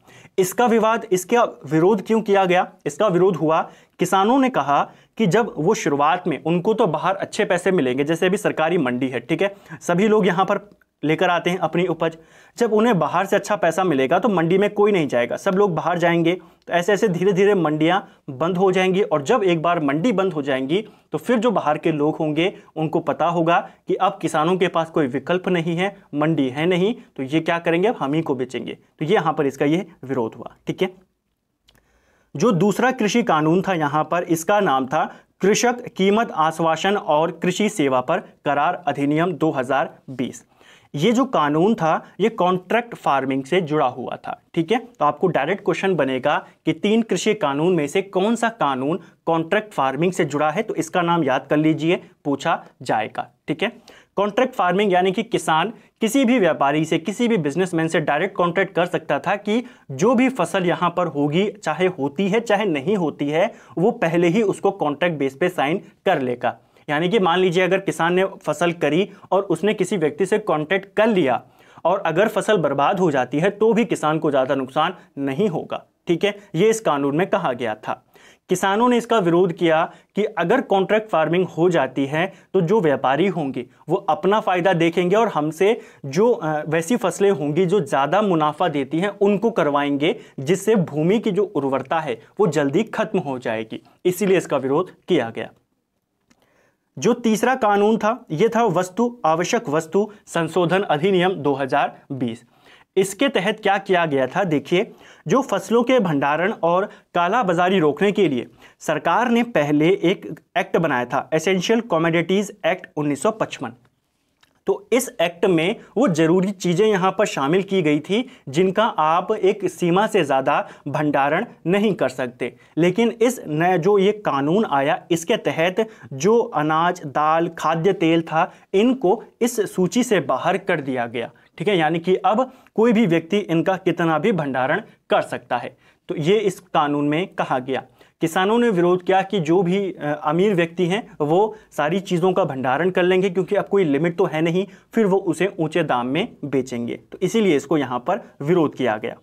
इसका विवाद इसका विरोध क्यों किया गया इसका विरोध हुआ किसानों ने कहा कि जब वो शुरुआत में उनको तो बाहर अच्छे पैसे मिलेंगे जैसे अभी सरकारी मंडी है ठीक है सभी लोग यहाँ पर लेकर आते हैं अपनी उपज जब उन्हें बाहर से अच्छा पैसा मिलेगा तो मंडी में कोई नहीं जाएगा सब लोग बाहर जाएंगे तो ऐसे ऐसे धीरे धीरे मंडियां बंद हो जाएंगी और जब एक बार मंडी बंद हो जाएंगी तो फिर जो बाहर के लोग होंगे उनको पता होगा कि अब किसानों के पास कोई विकल्प नहीं है मंडी है नहीं तो ये क्या करेंगे अब हम ही को बेचेंगे तो ये यहाँ पर इसका ये विरोध हुआ ठीक है जो दूसरा कृषि कानून था यहाँ पर इसका नाम था कृषक कीमत आश्वासन और कृषि सेवा पर करार अधिनियम 2020 ये जो कानून था ये कॉन्ट्रैक्ट फार्मिंग से जुड़ा हुआ था ठीक है तो आपको डायरेक्ट क्वेश्चन बनेगा कि तीन कृषि कानून में से कौन सा कानून कॉन्ट्रैक्ट फार्मिंग से जुड़ा है तो इसका नाम याद कर लीजिए पूछा जाएगा ठीक है कॉन्ट्रैक्ट फार्मिंग यानी कि किसान किसी भी व्यापारी से किसी भी बिजनेसमैन से डायरेक्ट कॉन्ट्रैक्ट कर सकता था कि जो भी फसल यहां पर होगी चाहे होती है चाहे नहीं होती है वो पहले ही उसको कॉन्ट्रैक्ट बेस पे साइन कर लेगा यानी कि मान लीजिए अगर किसान ने फसल करी और उसने किसी व्यक्ति से कॉन्ट्रैक्ट कर लिया और अगर फसल बर्बाद हो जाती है तो भी किसान को ज़्यादा नुकसान नहीं होगा ठीक है ये इस कानून में कहा गया था किसानों ने इसका विरोध किया कि अगर कॉन्ट्रैक्ट फार्मिंग हो जाती है तो जो व्यापारी होंगे वो अपना फ़ायदा देखेंगे और हमसे जो वैसी फसलें होंगी जो ज़्यादा मुनाफा देती हैं उनको करवाएंगे जिससे भूमि की जो उर्वरता है वो जल्दी खत्म हो जाएगी इसीलिए इसका विरोध किया गया जो तीसरा कानून था यह था वस्तु आवश्यक वस्तु संशोधन अधिनियम 2020 इसके तहत क्या किया गया था देखिए जो फसलों के भंडारण और कालाबाजारी रोकने के लिए सरकार ने पहले एक एक्ट बनाया था एसेंशियल कॉमोडिटीज़ एक्ट 1955 तो इस एक्ट में वो ज़रूरी चीज़ें यहाँ पर शामिल की गई थी जिनका आप एक सीमा से ज़्यादा भंडारण नहीं कर सकते लेकिन इस नया जो ये कानून आया इसके तहत जो अनाज दाल खाद्य तेल था इनको इस सूची से बाहर कर दिया गया ठीक है यानी कि अब कोई भी व्यक्ति इनका कितना भी भंडारण कर सकता है तो ये इस कानून में कहा गया किसानों ने विरोध किया कि जो भी अमीर व्यक्ति हैं वो सारी चीज़ों का भंडारण कर लेंगे क्योंकि अब कोई लिमिट तो है नहीं फिर वो उसे ऊंचे दाम में बेचेंगे तो इसीलिए इसको यहाँ पर विरोध किया गया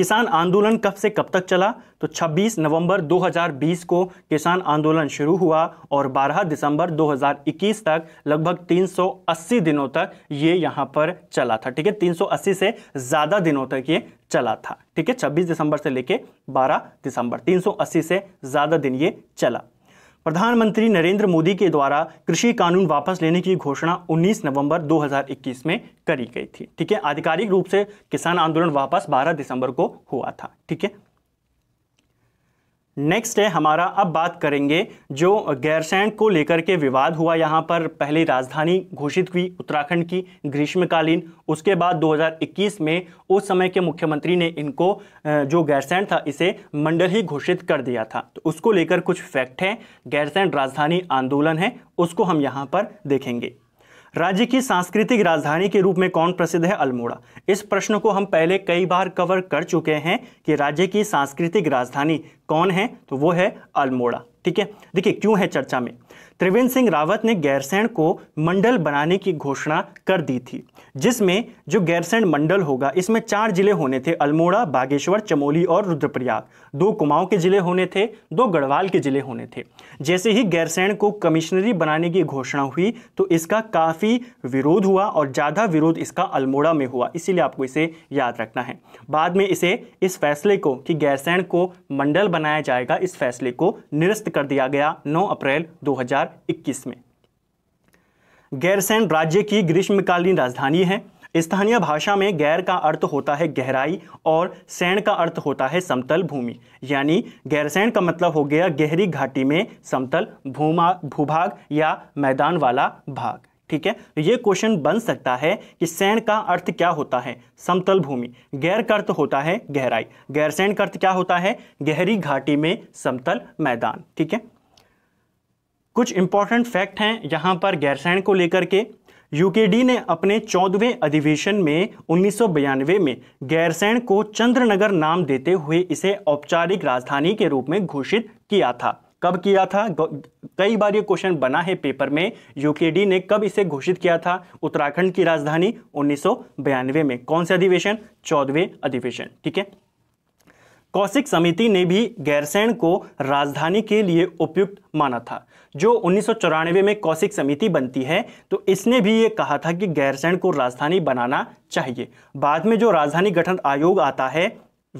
किसान आंदोलन कब से कब तक चला तो 26 नवंबर 2020 को किसान आंदोलन शुरू हुआ और 12 दिसंबर 2021 तक लगभग 380 दिनों तक ये यहाँ पर चला था ठीक है 380 से ज़्यादा दिनों तक ये चला था ठीक है 26 दिसंबर से लेके 12 दिसंबर 380 से ज़्यादा दिन ये चला प्रधानमंत्री नरेंद्र मोदी के द्वारा कृषि कानून वापस लेने की घोषणा 19 नवंबर 2021 में करी गई थी ठीक है आधिकारिक रूप से किसान आंदोलन वापस 12 दिसंबर को हुआ था ठीक है नेक्स्ट है हमारा अब बात करेंगे जो गैरसैंड को लेकर के विवाद हुआ यहाँ पर पहली राजधानी घोषित हुई उत्तराखंड की ग्रीष्मकालीन उसके बाद 2021 में उस समय के मुख्यमंत्री ने इनको जो गैरसैंड था इसे मंडल ही घोषित कर दिया था तो उसको लेकर कुछ फैक्ट हैं गैरसैंड राजधानी आंदोलन है उसको हम यहाँ पर देखेंगे राज्य की सांस्कृतिक राजधानी के रूप में कौन प्रसिद्ध है अल्मोड़ा इस प्रश्न को हम पहले कई बार कवर कर चुके हैं कि राज्य की सांस्कृतिक राजधानी कौन है तो वो है अल्मोड़ा ठीक है देखिए क्यों है चर्चा में त्रिवेंद्र सिंह रावत ने गैरसैंण को मंडल बनाने की घोषणा कर दी थी जिसमें जो गैरसैंण मंडल होगा इसमें चार जिले होने थे अल्मोड़ा बागेश्वर चमोली और रुद्रप्रयाग दो कुमाऊं के जिले होने थे दो गढ़वाल के जिले होने थे जैसे ही गैरसैंण को कमिश्नरी बनाने की घोषणा हुई तो इसका काफ़ी विरोध हुआ और ज़्यादा विरोध इसका अल्मोड़ा में हुआ इसीलिए आपको इसे याद रखना है बाद में इसे इस फैसले को कि गैरसैंण को मंडल बनाया जाएगा इस फैसले को निरस्त कर दिया गया नौ अप्रैल दो 2021 में गैरसैन राज्य की ग्रीष्मकालीन राजधानी है स्थानीय भाषा में गैर का अर्थ होता है गहराई और सैन का अर्थ होता है समतल भूमि यानी गैरसैन का मतलब हो गया गहरी घाटी में समतल भूमा भूभाग या मैदान वाला भाग ठीक है तो ये क्वेश्चन बन सकता है कि सैन का अर्थ क्या होता है समतल भूमि गैर का अर्थ होता है गहराई गैरसैन का अर्थ क्या होता है गहरी घाटी में समतल मैदान ठीक है कुछ इंपॉर्टेंट फैक्ट हैं यहाँ पर गैरसैन को लेकर के यूकेडी ने अपने चौदहवें अधिवेशन में उन्नीस में गैरसैन को चंद्रनगर नाम देते हुए इसे औपचारिक राजधानी के रूप में घोषित किया था कब किया था कई बार ये क्वेश्चन बना है पेपर में यूकेडी ने कब इसे घोषित किया था उत्तराखंड की राजधानी उन्नीस में कौन से अधिवेशन चौदहवें अधिवेशन ठीक है कौशिक समिति ने भी गैरसैण को राजधानी के लिए उपयुक्त माना था जो उन्नीस में कौशिक समिति बनती है तो इसने भी ये कहा था कि गैरसैन को राजधानी बनाना चाहिए बाद में जो राजधानी गठन आयोग आता है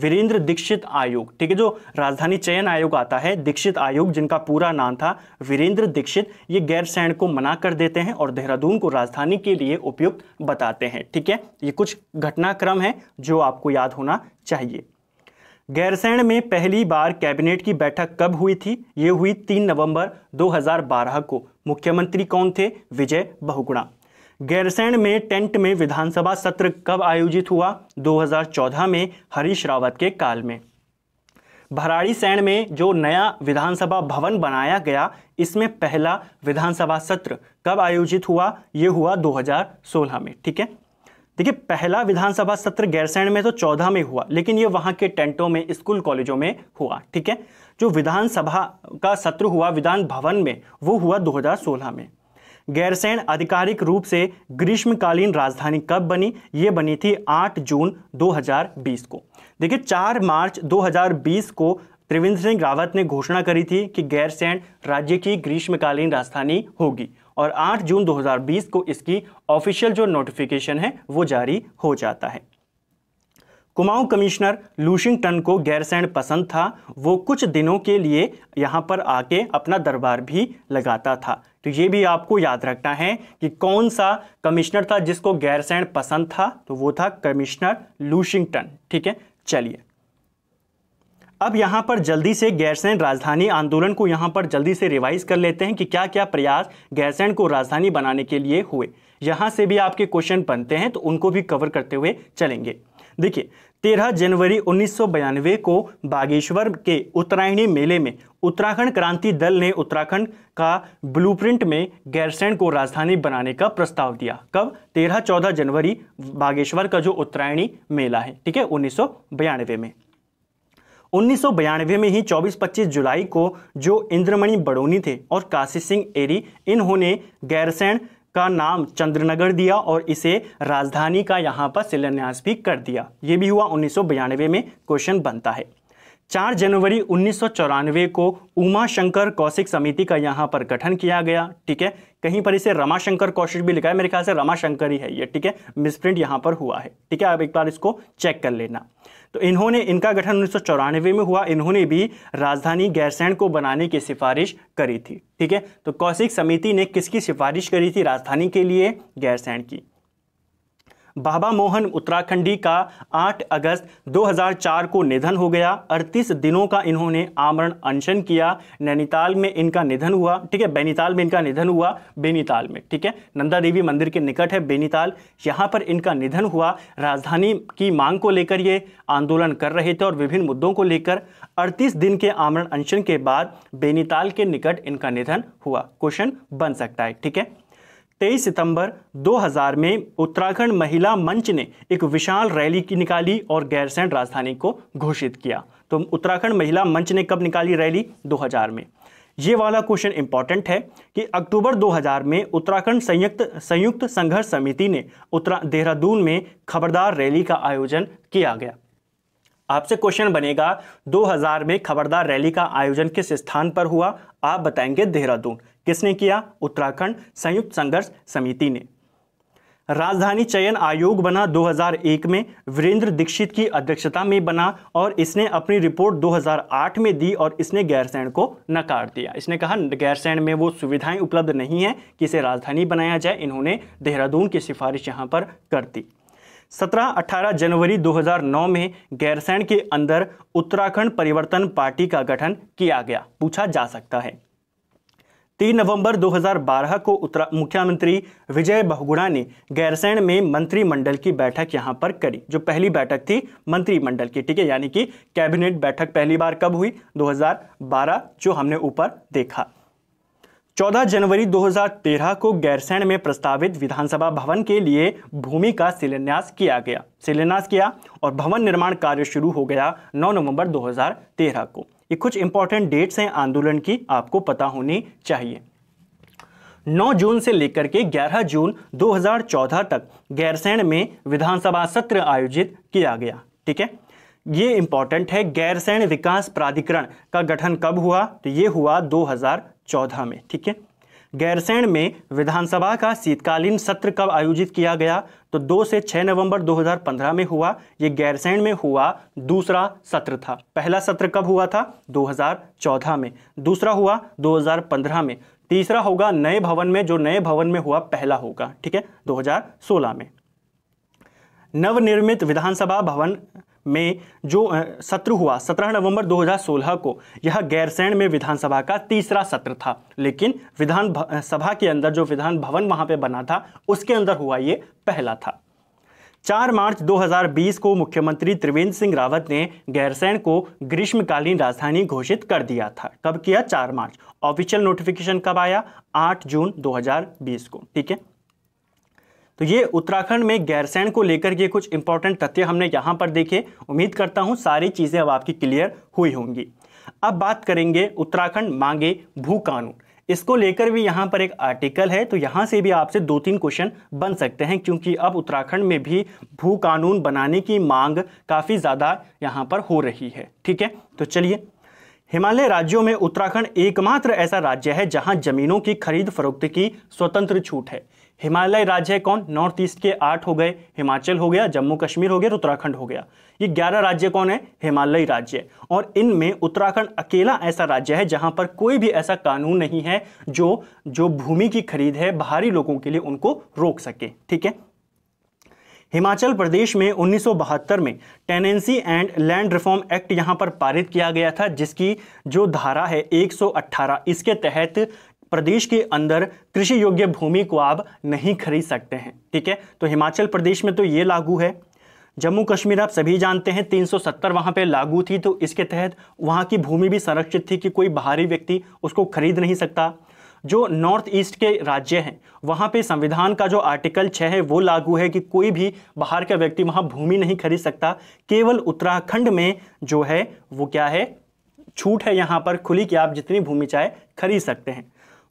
वीरेंद्र दीक्षित आयोग ठीक है जो राजधानी चयन आयोग आता है दीक्षित आयोग जिनका पूरा नाम था वीरेंद्र दीक्षित ये गैरसैन को मना कर देते हैं और देहरादून को राजधानी के लिए उपयुक्त बताते हैं ठीक है ये कुछ घटनाक्रम है जो आपको याद होना चाहिए गैरसैंण में पहली बार कैबिनेट की बैठक कब हुई थी ये हुई 3 नवंबर 2012 को मुख्यमंत्री कौन थे विजय बहुगुणा गैरसैंण में टेंट में विधानसभा सत्र कब आयोजित हुआ 2014 में हरीश रावत के काल में भराड़ी सैण में जो नया विधानसभा भवन बनाया गया इसमें पहला विधानसभा सत्र कब आयोजित हुआ ये हुआ 2016 में ठीक है देखिए पहला विधानसभा सत्र गैरसैंण में तो चौदह में हुआ लेकिन ये वहाँ के टेंटों में स्कूल कॉलेजों में हुआ ठीक है जो विधानसभा का सत्र हुआ विधान भवन में वो हुआ 2016 में गैरसैंण आधिकारिक रूप से ग्रीष्मकालीन राजधानी कब बनी ये बनी थी 8 जून 2020 को देखिए 4 मार्च 2020 को त्रिवेंद्र सिंह रावत ने घोषणा करी थी कि गैरसैंण राज्य की ग्रीष्मकालीन राजधानी होगी और 8 जून 2020 को इसकी ऑफिशियल जो नोटिफिकेशन है वो जारी हो जाता है कुमाऊं कमिश्नर लूशिंगटन को गैरसैंड पसंद था वो कुछ दिनों के लिए यहाँ पर आके अपना दरबार भी लगाता था तो ये भी आपको याद रखना है कि कौन सा कमिश्नर था जिसको गैरसैंड पसंद था तो वो था कमिश्नर लूशिंगटन ठीक है चलिए अब यहाँ पर जल्दी से गैरसैन राजधानी आंदोलन को यहाँ पर जल्दी से रिवाइज कर लेते हैं कि क्या क्या प्रयास गैरसैन को राजधानी बनाने के लिए हुए यहाँ से भी आपके क्वेश्चन बनते हैं तो उनको भी कवर करते हुए चलेंगे देखिए तेरह जनवरी उन्नीस को बागेश्वर के उत्तरायणी मेले में उत्तराखंड क्रांति दल ने उत्तराखंड का ब्लूप्रिंट में गैरसैंड को राजधानी बनाने का प्रस्ताव दिया कब 13-14 जनवरी बागेश्वर का जो उत्तरायणी मेला है ठीक है उन्नीस में उन्नीस में ही 24-25 जुलाई को जो इंद्रमणि बड़ोनी थे और काशी सिंह एरी इन्होंने गैरसैन का नाम चंद्रनगर दिया और इसे राजधानी का यहाँ पर शिलान्यास भी कर दिया ये भी हुआ उन्नीस में क्वेश्चन बनता है चार जनवरी उन्नीस को उमा शंकर कौशिक समिति का यहाँ पर गठन किया गया ठीक है कहीं पर इसे रमाशंकर कौशिक भी लिखा है मेरे ख्याल से रमाशंकर ही है ये ठीक है मिसप्रिंट यहाँ पर हुआ है ठीक है अब एक बार इसको चेक कर लेना तो इन्होंने इनका गठन उन्नीस में हुआ इन्होंने भी राजधानी गैरसैंण को बनाने की सिफारिश करी थी ठीक है तो कौशिक समिति ने किसकी सिफारिश करी थी राजधानी के लिए गैरसैंण की बाबा मोहन उत्तराखंडी का 8 अगस्त 2004 को निधन हो गया 38 दिनों का इन्होंने आमरण अनशन किया नैनीताल में इनका निधन हुआ ठीक है बेनीताल में इनका निधन हुआ बेनीताल में ठीक है नंदा देवी मंदिर के निकट है बेनीताल यहाँ पर इनका निधन हुआ राजधानी की मांग को लेकर ये आंदोलन कर रहे थे और विभिन्न मुद्दों को लेकर अड़तीस दिन के आमरण अनशन के बाद बेनीताल के निकट इनका निधन हुआ क्वेश्चन बन सकता है ठीक है 23 सितंबर 2000 में उत्तराखंड महिला मंच ने एक विशाल रैली की निकाली और गैरसैंण राजधानी को घोषित किया तो उत्तराखंड महिला मंच ने कब निकाली रैली 2000 में ये वाला क्वेश्चन इंपॉर्टेंट है कि अक्टूबर 2000 में उत्तराखंड संयुक्त संयुक्त संघर्ष समिति ने उत्तरा देहरादून में खबरदार रैली का आयोजन किया गया आपसे क्वेश्चन बनेगा 2000 में खबरदार रैली का आयोजन किस स्थान पर हुआ आप बताएंगे देहरादून किसने किया उत्तराखंड संयुक्त संघर्ष समिति ने राजधानी चयन आयोग बना 2001 में वीरेंद्र दीक्षित की अध्यक्षता में बना और इसने अपनी रिपोर्ट 2008 में दी और इसने गैरसैण को नकार दिया इसने कहा गैरसैण में वो सुविधाएं उपलब्ध नहीं हैं कि इसे राजधानी बनाया जाए इन्होंने देहरादून की सिफारिश यहां पर कर दी 17-18 जनवरी 2009 में गैरसैण के अंदर उत्तराखंड परिवर्तन पार्टी का गठन किया गया पूछा जा सकता है तीन नवंबर 2012 को उत्तरा मुख्यमंत्री विजय बहुगुणा ने गैरसैण में मंत्रिमंडल की बैठक यहां पर करी जो पहली बैठक थी मंत्रिमंडल की ठीक है यानी कि कैबिनेट बैठक पहली बार कब हुई 2012 जो हमने ऊपर देखा 14 जनवरी 2013 को गैरसैण में प्रस्तावित विधानसभा भवन के लिए भूमि का शिलान्यास किया गया शिलान्यास किया और भवन निर्माण कार्य शुरू हो गया 9 नवंबर 2013 को ये कुछ इंपॉर्टेंट डेट्स हैं आंदोलन की आपको पता होनी चाहिए 9 जून से लेकर के 11 जून 2014 तक गैरसैंण में विधानसभा सत्र आयोजित किया गया ठीक है ये इंपॉर्टेंट है गैरसैंण विकास प्राधिकरण का गठन कब हुआ तो ये हुआ 2014 में ठीक है गैरसैंण में विधानसभा का शीतकालीन सत्र कब आयोजित किया गया तो दो से छः नवंबर 2015 में हुआ ये गैरसैंण में हुआ दूसरा सत्र था पहला सत्र कब हुआ था 2014 में दूसरा हुआ 2015 में तीसरा होगा नए भवन में जो नए भवन में हुआ पहला होगा ठीक है 2016 में नवनिर्मित विधानसभा भवन में जो सत्र हुआ 17 नवंबर 2016 को यह गैरसैण में विधानसभा का तीसरा सत्र था लेकिन विधान सभा के अंदर जो विधान भवन वहां पे बना था उसके अंदर हुआ ये पहला था 4 मार्च 2020 को मुख्यमंत्री त्रिवेंद्र सिंह रावत ने गैरसैण को ग्रीष्मकालीन राजधानी घोषित कर दिया था कब किया 4 मार्च ऑफिशियल नोटिफिकेशन कब आया 8 जून 2020 को ठीक है तो ये उत्तराखंड में गैरसैन को लेकर के कुछ इंपॉर्टेंट तथ्य हमने यहाँ पर देखे उम्मीद करता हूँ सारी चीज़ें अब आपकी क्लियर हुई होंगी अब बात करेंगे उत्तराखंड मांगे भू कानून इसको लेकर भी यहाँ पर एक आर्टिकल है तो यहाँ से भी आपसे दो तीन क्वेश्चन बन सकते हैं क्योंकि अब उत्तराखंड में भी भू कानून बनाने की मांग काफ़ी ज़्यादा यहाँ पर हो रही है ठीक है तो चलिए हिमालय राज्यों में उत्तराखंड एकमात्र ऐसा राज्य है जहां जमीनों की खरीद फरोख्त की स्वतंत्र छूट है हिमालय राज्य है कौन नॉर्थ ईस्ट के आठ हो गए हिमाचल हो गया जम्मू कश्मीर हो गया उत्तराखंड हो गया ये ग्यारह राज्य कौन है हिमालयी राज्य और इनमें उत्तराखंड अकेला ऐसा राज्य है जहां पर कोई भी ऐसा कानून नहीं है जो जो भूमि की खरीद है बाहरी लोगों के लिए उनको रोक सके ठीक है हिमाचल प्रदेश में 1972 में tenancy and land reform act यहां पर पारित किया गया था जिसकी जो धारा है 118 इसके तहत प्रदेश के अंदर कृषि योग्य भूमि को आप नहीं खरीद सकते हैं ठीक है तो हिमाचल प्रदेश में तो ये लागू है जम्मू कश्मीर आप सभी जानते हैं 370 वहाँ पर लागू थी तो इसके तहत वहाँ की भूमि भी संरक्षित थी कि कोई बाहरी व्यक्ति उसको खरीद नहीं सकता जो नॉर्थ ईस्ट के राज्य हैं वहाँ पे संविधान का जो आर्टिकल 6 है वो लागू है कि कोई भी बाहर का व्यक्ति वहाँ भूमि नहीं खरीद सकता केवल उत्तराखंड में जो है वो क्या है छूट है यहाँ पर खुली कि आप जितनी भूमि चाहे खरीद सकते हैं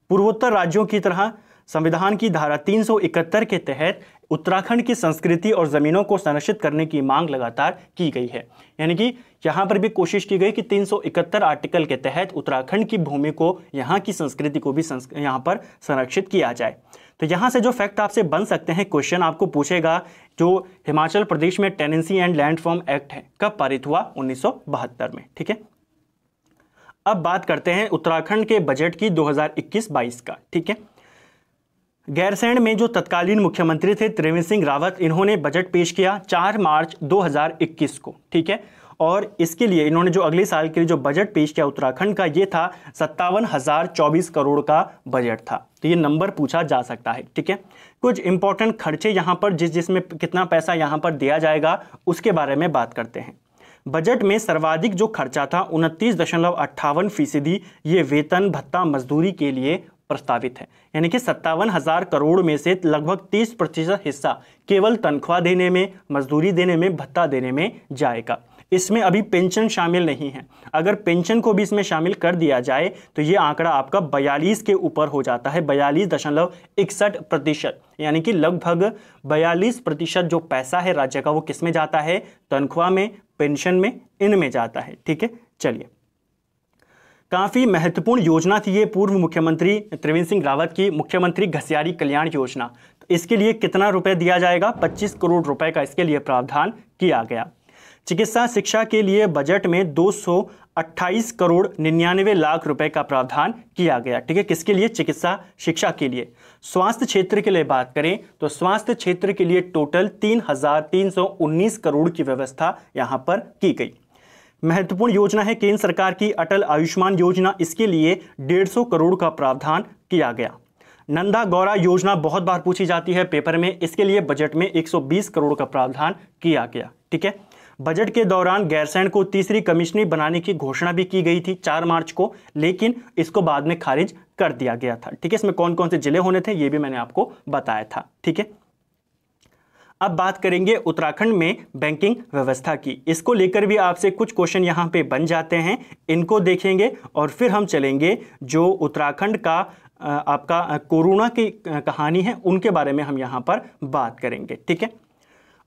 पूर्वोत्तर राज्यों की तरह संविधान की धारा 371 के तहत उत्तराखंड की संस्कृति और ज़मीनों को संरक्षित करने की मांग लगातार की गई है यानी कि यहाँ पर भी कोशिश की गई कि 371 आर्टिकल के तहत उत्तराखंड की भूमि को यहाँ की संस्कृति को भी यहाँ पर संरक्षित किया जाए तो यहाँ से जो फैक्ट आपसे बन सकते हैं क्वेश्चन आपको पूछेगा जो हिमाचल प्रदेश में tenancy and land form act है कब पारित हुआ उन्नीस में ठीक है अब बात करते हैं उत्तराखंड के बजट की 2021-22 का ठीक है गैरसैंड में जो तत्कालीन मुख्यमंत्री थे त्रिवेंद्र सिंह रावत इन्होंने बजट पेश किया 4 मार्च 2021 को ठीक है और इसके लिए इन्होंने जो अगले साल के लिए जो बजट पेश किया उत्तराखंड का ये था सत्तावन हज़ार चौबीस करोड़ का बजट था तो ये नंबर पूछा जा सकता है ठीक है कुछ इंपॉर्टेंट खर्चे यहाँ पर जिस जिसमें कितना पैसा यहाँ पर दिया जाएगा उसके बारे में बात करते हैं बजट में सर्वाधिक जो खर्चा था उनतीस दशमलव अट्ठावन फीसदी ये वेतन भत्ता मजदूरी के लिए प्रस्तावित है यानी कि सत्तावन हजार करोड़ में से लगभग 30 प्रतिशत हिस्सा केवल तनख्वाह देने में मजदूरी देने में भत्ता देने में जाएगा इसमें अभी पेंशन शामिल नहीं है अगर पेंशन को भी इसमें शामिल कर दिया जाए तो ये आंकड़ा आपका बयालीस के ऊपर हो जाता है बयालीस दशमलव इकसठ प्रतिशत यानी कि लगभग बयालीस प्रतिशत जो पैसा है राज्य का वो किस में जाता है तनख्वाह में पेंशन में इनमें जाता है ठीक है चलिए काफ़ी महत्वपूर्ण योजना थी ये पूर्व मुख्यमंत्री त्रिवेंद्र सिंह रावत की मुख्यमंत्री घसियारी कल्याण योजना तो इसके लिए कितना रुपए दिया जाएगा 25 करोड़ रुपए का इसके लिए प्रावधान किया गया चिकित्सा शिक्षा के लिए बजट में 228 करोड़ निन्यानवे लाख रुपए का प्रावधान किया गया ठीक है किसके लिए चिकित्सा शिक्षा के लिए स्वास्थ्य क्षेत्र के लिए बात करें तो स्वास्थ्य क्षेत्र के लिए टोटल तीन हजार तीन सौ उन्नीस करोड़ की व्यवस्था यहां पर की गई महत्वपूर्ण योजना है केंद्र सरकार की अटल आयुष्मान योजना इसके लिए डेढ़ सौ करोड़ का प्रावधान किया गया नंदा गौरा योजना बहुत बार पूछी जाती है पेपर में इसके लिए बजट में 120 करोड़ का प्रावधान किया गया ठीक है बजट के दौरान गैरसैंण को तीसरी कमिश्नरी बनाने की घोषणा भी की गई थी चार मार्च को लेकिन इसको बाद में खारिज कर दिया गया था ठीक है इसमें कौन कौन से जिले होने थे ये भी मैंने आपको बताया था ठीक है अब बात करेंगे उत्तराखंड में बैंकिंग व्यवस्था की इसको लेकर भी आपसे कुछ क्वेश्चन यहाँ पे बन जाते हैं इनको देखेंगे और फिर हम चलेंगे जो उत्तराखंड का आपका कोरोना की कहानी है उनके बारे में हम यहाँ पर बात करेंगे ठीक है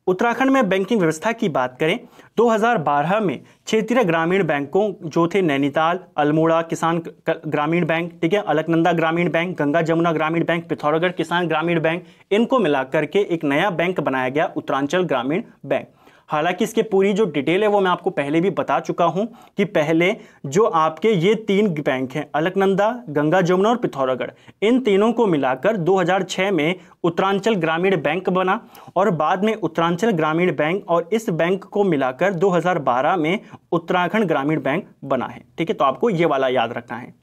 उत्तराखंड में बैंकिंग व्यवस्था की बात करें 2012 में क्षेत्रीय ग्रामीण बैंकों जो थे नैनीताल अल्मोड़ा किसान ग्रामीण बैंक ठीक है अलकनंदा ग्रामीण बैंक गंगा जमुना ग्रामीण बैंक पिथौरागढ़ किसान ग्रामीण बैंक इनको मिलाकर के एक नया बैंक बनाया गया उत्तरांचल ग्रामीण बैंक हालांकि इसके पूरी जो डिटेल है वो मैं आपको पहले भी बता चुका हूं कि पहले जो आपके ये तीन बैंक हैं अलकनंदा गंगा जमुना और पिथौरागढ़ इन तीनों को मिलाकर 2006 में उत्तरांचल ग्रामीण बैंक बना और बाद में उत्तरांचल ग्रामीण बैंक और इस बैंक को मिलाकर 2012 में उत्तराखंड ग्रामीण बैंक बना है ठीक है तो आपको ये वाला याद रखना है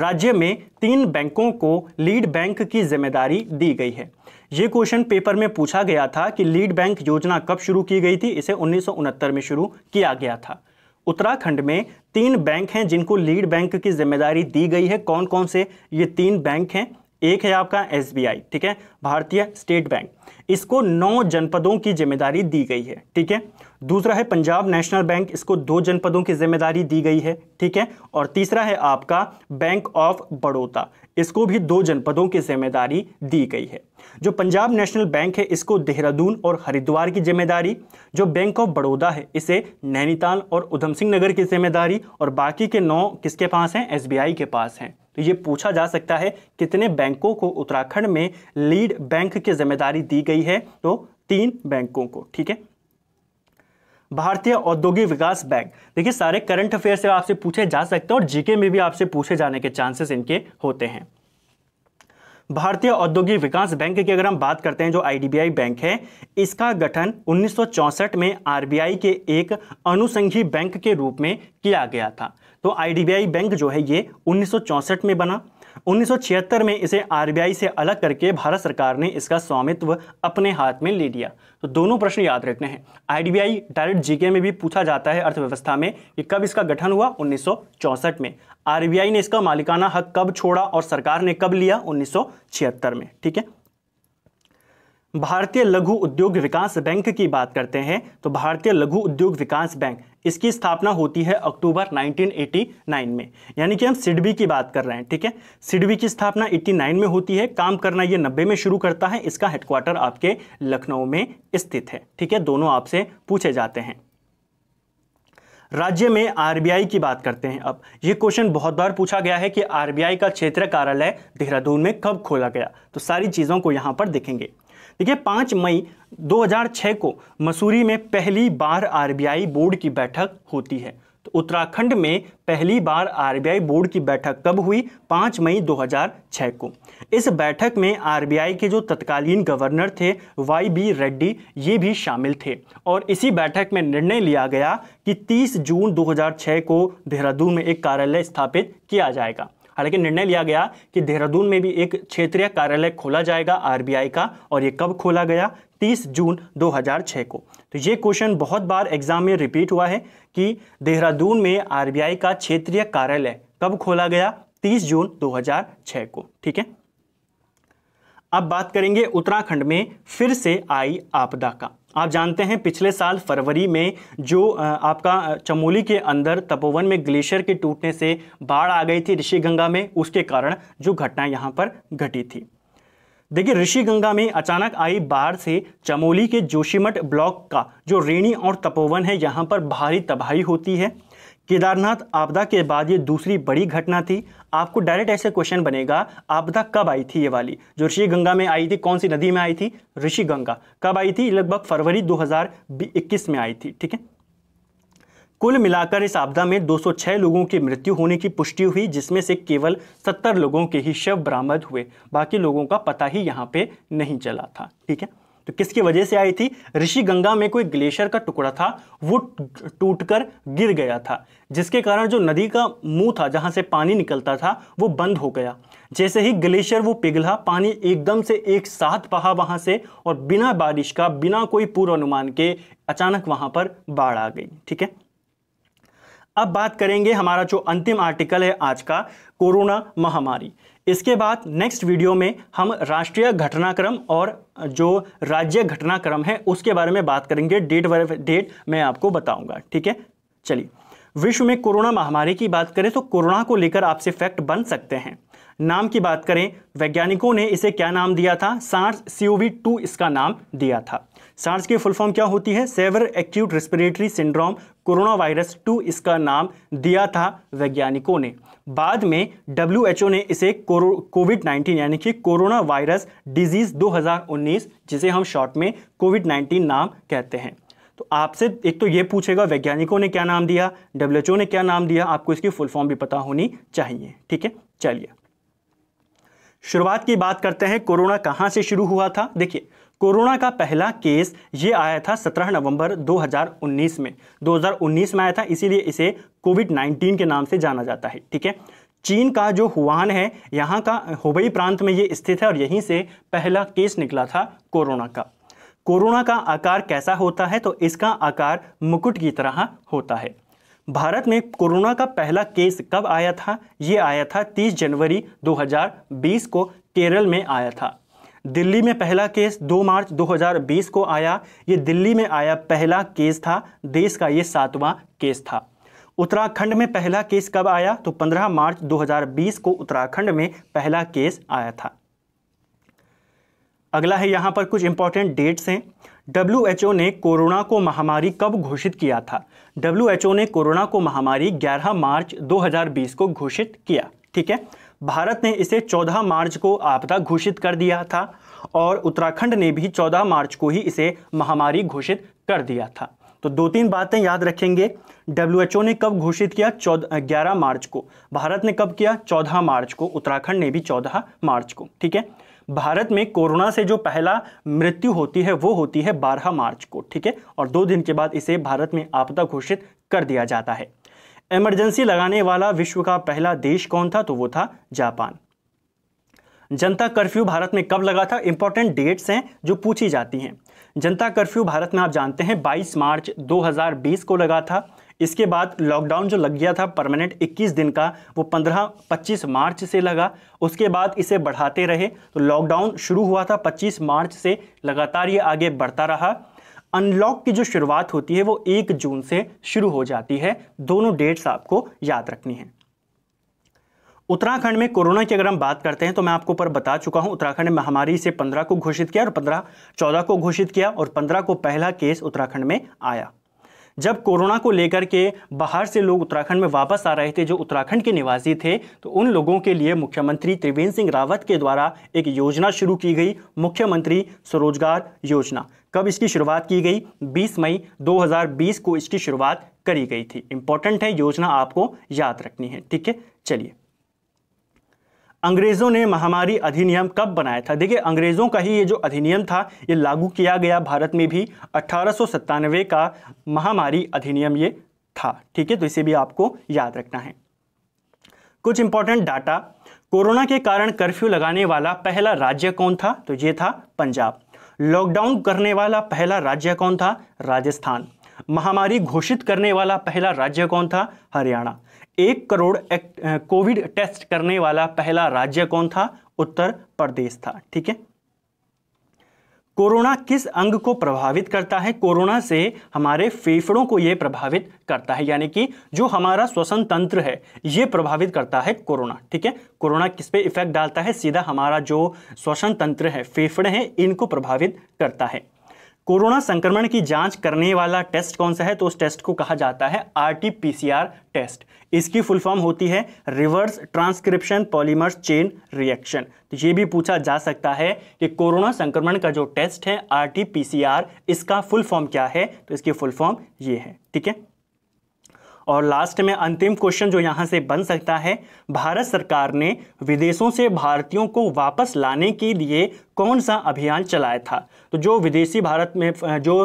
राज्य में तीन बैंकों को लीड बैंक की जिम्मेदारी दी गई है ये क्वेश्चन पेपर में पूछा गया था कि लीड बैंक योजना कब शुरू की गई थी इसे उन्नीस में शुरू किया गया था उत्तराखंड में तीन बैंक हैं जिनको लीड बैंक की जिम्मेदारी दी गई है कौन कौन से ये तीन बैंक हैं एक है आपका एस ठीक है भारतीय स्टेट बैंक इसको नौ जनपदों की जिम्मेदारी दी गई है ठीक है दूसरा है पंजाब नेशनल बैंक इसको दो जनपदों की जिम्मेदारी दी गई है ठीक है और तीसरा है आपका बैंक ऑफ बड़ौदा इसको भी दो जनपदों की जिम्मेदारी दी गई है जो पंजाब नेशनल बैंक है इसको देहरादून और हरिद्वार की जिम्मेदारी जो बैंक ऑफ बड़ौदा है इसे नैनीताल और उधम सिंह नगर की जिम्मेदारी और बाकी के नौ किसके पास हैं एस के पास हैं तो ये पूछा जा सकता है कितने बैंकों को उत्तराखंड में लीड बैंक की जिम्मेदारी दी गई है तो तीन बैंकों को ठीक है भारतीय औद्योगिक विकास बैंक देखिए सारे करंट अफेयर से आपसे पूछे जा सकते हैं और जीके में भी आपसे पूछे जाने के चांसेस इनके होते हैं भारतीय औद्योगिक विकास बैंक की अगर हम बात करते हैं जो आईडीबीआई बैंक है इसका गठन उन्नीस में आरबीआई के एक अनुसंघी बैंक के रूप में किया गया था तो आईडीबीआई बैंक जो है ये उन्नीस में बना 1976 में इसे आरबीआई से अलग करके भारत सरकार ने इसका स्वामित्व अपने हाथ में ले लिया तो दोनों प्रश्न याद रखने हैं आईडीबीआई डायरेक्ट जीके में भी पूछा जाता है अर्थव्यवस्था में कि कब इसका गठन हुआ उन्नीस में आरबीआई ने इसका मालिकाना हक कब छोड़ा और सरकार ने कब लिया उन्नीस में ठीक है भारतीय लघु उद्योग विकास बैंक की बात करते हैं तो भारतीय लघु उद्योग विकास बैंक इसकी स्थापना होती है अक्टूबर 1989 में यानी कि हम सिडबी की बात कर रहे हैं ठीक है सिडबी की स्थापना 89 में होती है काम करना ये 90 में शुरू करता है इसका हेडक्वार्टर आपके लखनऊ में स्थित है ठीक है दोनों आपसे पूछे जाते हैं राज्य में आरबीआई की बात करते हैं अब ये क्वेश्चन बहुत बार पूछा गया है कि आरबीआई का क्षेत्र कार्यालय देहरादून में कब खोला गया तो सारी चीज़ों को यहाँ पर देखेंगे देखिए पाँच मई 2006 को मसूरी में पहली बार आरबीआई बोर्ड की बैठक होती है तो उत्तराखंड में पहली बार आरबीआई बोर्ड की बैठक कब हुई पाँच मई 2006 को इस बैठक में आरबीआई के जो तत्कालीन गवर्नर थे वाई बी रेड्डी ये भी शामिल थे और इसी बैठक में निर्णय लिया गया कि 30 जून 2006 को देहरादून में एक कार्यालय स्थापित किया जाएगा हालांकि निर्णय लिया गया कि देहरादून में भी एक क्षेत्रीय कार्यालय खोला जाएगा आरबीआई का और ये कब खोला गया 30 जून 2006 को तो ये क्वेश्चन बहुत बार एग्जाम में रिपीट हुआ है कि देहरादून में आरबीआई का क्षेत्रीय कार्यालय कब खोला गया 30 जून 2006 को ठीक है अब बात करेंगे उत्तराखंड में फिर से आई आपदा का आप जानते हैं पिछले साल फरवरी में जो आपका चमोली के अंदर तपोवन में ग्लेशियर के टूटने से बाढ़ आ गई थी ऋषि गंगा में उसके कारण जो घटना यहाँ पर घटी थी देखिए ऋषि गंगा में अचानक आई बाढ़ से चमोली के जोशीमठ ब्लॉक का जो रेणी और तपोवन है यहाँ पर भारी तबाही होती है केदारनाथ आपदा के बाद ये दूसरी बड़ी घटना थी आपको डायरेक्ट ऐसे क्वेश्चन बनेगा आपदा कब आई थी ये वाली जो ऋषि गंगा में आई थी कौन सी नदी में आई थी ऋषि गंगा कब आई थी लगभग फरवरी 2021 में आई थी ठीक है कुल मिलाकर इस आपदा में 206 लोगों की मृत्यु होने की पुष्टि हुई जिसमें से केवल 70 लोगों के ही शव बरामद हुए बाकी लोगों का पता ही यहाँ पे नहीं चला था ठीक है तो किसकी वजह से आई थी ऋषि गंगा में कोई ग्लेशियर का टुकड़ा था वो टूटकर गिर गया था जिसके कारण जो नदी का मुंह था जहाँ से पानी निकलता था वो बंद हो गया जैसे ही ग्लेशियर वो पिघला पानी एकदम से एक साथ बहा वहाँ से और बिना बारिश का बिना कोई पूर्व अनुमान के अचानक वहाँ पर बाढ़ आ गई ठीक है अब बात करेंगे हमारा जो अंतिम आर्टिकल है आज का कोरोना महामारी इसके बाद नेक्स्ट वीडियो में हम राष्ट्रीय घटनाक्रम और जो राज्य घटनाक्रम है उसके बारे में बात करेंगे डेट डेट मैं आपको बताऊंगा ठीक है चलिए विश्व में कोरोना महामारी की बात करें तो कोरोना को लेकर आपसे फैक्ट बन सकते हैं नाम की बात करें वैज्ञानिकों ने इसे क्या नाम दिया था सार्स सी टू इसका नाम दिया था सार्स की फुल फॉर्म क्या होती है severe acute respiratory syndrome corona virus two इसका नाम दिया था वैज्ञानिकों ने बाद में डब्ल्यू ने इसे कोविड 19 यानी कि कोरोना वायरस डिजीज़ 2019 जिसे हम शॉर्ट में कोविड 19 नाम कहते हैं तो आपसे एक तो ये पूछेगा वैज्ञानिकों ने क्या नाम दिया डब्ल्यू ने क्या नाम दिया आपको इसकी फुल फॉर्म भी पता होनी चाहिए ठीक है चलिए शुरुआत की बात करते हैं कोरोना कहां से शुरू हुआ था देखिए कोरोना का पहला केस ये आया था 17 नवंबर 2019 में 2019 में आया था इसीलिए इसे कोविड 19 के नाम से जाना जाता है ठीक है चीन का जो हुआन है यहाँ का हुबई प्रांत में ये स्थित है और यहीं से पहला केस निकला था कोरोना का कोरोना का आकार कैसा होता है तो इसका आकार मुकुट की तरह होता है भारत में कोरोना का पहला केस कब आया था ये आया था 30 जनवरी 2020 को केरल में आया था दिल्ली में पहला केस 2 मार्च 2020 को आया ये दिल्ली में आया पहला केस था देश का ये सातवां केस था उत्तराखंड में पहला केस कब आया तो 15 मार्च 2020 को उत्तराखंड में पहला केस आया था अगला है यहाँ पर कुछ इंपॉर्टेंट डेट्स हैं डब्ल्यू ने कोरोना को महामारी कब घोषित किया था डब्ल्यू ने कोरोना को महामारी 11 मार्च 2020 को घोषित किया ठीक है भारत ने इसे 14 मार्च को आपदा घोषित कर दिया था और उत्तराखंड ने भी 14 मार्च को ही इसे महामारी घोषित कर दिया था तो दो तीन बातें याद रखेंगे डब्ल्यू ने कब घोषित किया चौदह ग्यारह मार्च को भारत ने कब किया चौदह मार्च को उत्तराखंड ने भी चौदह मार्च को ठीक है भारत में कोरोना से जो पहला मृत्यु होती है वो होती है बारह मार्च को ठीक है और दो दिन के बाद इसे भारत में आपदा घोषित कर दिया जाता है इमरजेंसी लगाने वाला विश्व का पहला देश कौन था तो वो था जापान जनता कर्फ्यू भारत में कब लगा था इंपॉर्टेंट डेट्स हैं जो पूछी जाती हैं जनता कर्फ्यू भारत में आप जानते हैं 22 मार्च 2020 को लगा था इसके बाद लॉकडाउन जो लग गया था परमानेंट 21 दिन का वो 15 25 मार्च से लगा उसके बाद इसे बढ़ाते रहे तो लॉकडाउन शुरू हुआ था 25 मार्च से लगातार ये आगे बढ़ता रहा अनलॉक की जो शुरुआत होती है वो एक जून से शुरू हो जाती है दोनों डेट्स आपको याद रखनी है उत्तराखंड में कोरोना की अगर हम बात करते हैं तो मैं आपको पर बता चुका हूं उत्तराखंड में महामारी से 15 को घोषित किया और 15 14 को घोषित किया और 15 को पहला केस उत्तराखंड में आया जब कोरोना को लेकर के बाहर से लोग उत्तराखंड में वापस आ रहे थे जो उत्तराखंड के निवासी थे तो उन लोगों के लिए मुख्यमंत्री त्रिवेंद्र सिंह रावत के द्वारा एक योजना शुरू की गई मुख्यमंत्री स्वरोजगार योजना कब इसकी शुरुआत की गई 20 मई 2020 को इसकी शुरुआत करी गई थी इंपॉर्टेंट है योजना आपको याद रखनी है ठीक है चलिए अंग्रेज़ों ने महामारी अधिनियम कब बनाया था देखिए अंग्रेज़ों का ही ये जो अधिनियम था ये लागू किया गया भारत में भी अठारह का महामारी अधिनियम ये था ठीक है तो इसे भी आपको याद रखना है कुछ इंपॉर्टेंट डाटा कोरोना के कारण कर्फ्यू लगाने वाला पहला राज्य कौन था तो ये था पंजाब लॉकडाउन करने वाला पहला राज्य कौन था राजस्थान महामारी घोषित करने वाला पहला राज्य कौन था हरियाणा एक करोड़ कोविड टेस्ट करने वाला पहला राज्य कौन था उत्तर प्रदेश था ठीक है कोरोना किस अंग को प्रभावित करता है कोरोना से हमारे फेफड़ों को यह प्रभावित करता है यानी कि जो हमारा श्वसन तंत्र है यह प्रभावित करता है कोरोना ठीक है कोरोना किस पे इफेक्ट डालता है सीधा हमारा जो श्वसन तंत्र है फेफड़े हैं इनको प्रभावित करता है कोरोना संक्रमण की जांच करने वाला टेस्ट कौन सा है तो उस टेस्ट को कहा जाता है आरटीपीसीआर टेस्ट इसकी फुल फॉर्म होती है reverse transcription polymerase chain reaction तो ये भी पूछा जा सकता है कि कोरोना संक्रमण का जो टेस्ट है आरटीपीसीआर इसका फुल फॉर्म क्या है तो इसकी फुल फॉर्म ये है ठीक है और लास्ट में अंतिम क्वेश्चन जो यहाँ से बन सकता है भारत सरकार ने विदेशों से भारतीयों को वापस लाने के लिए कौन सा अभियान चलाया था तो जो विदेशी भारत में जो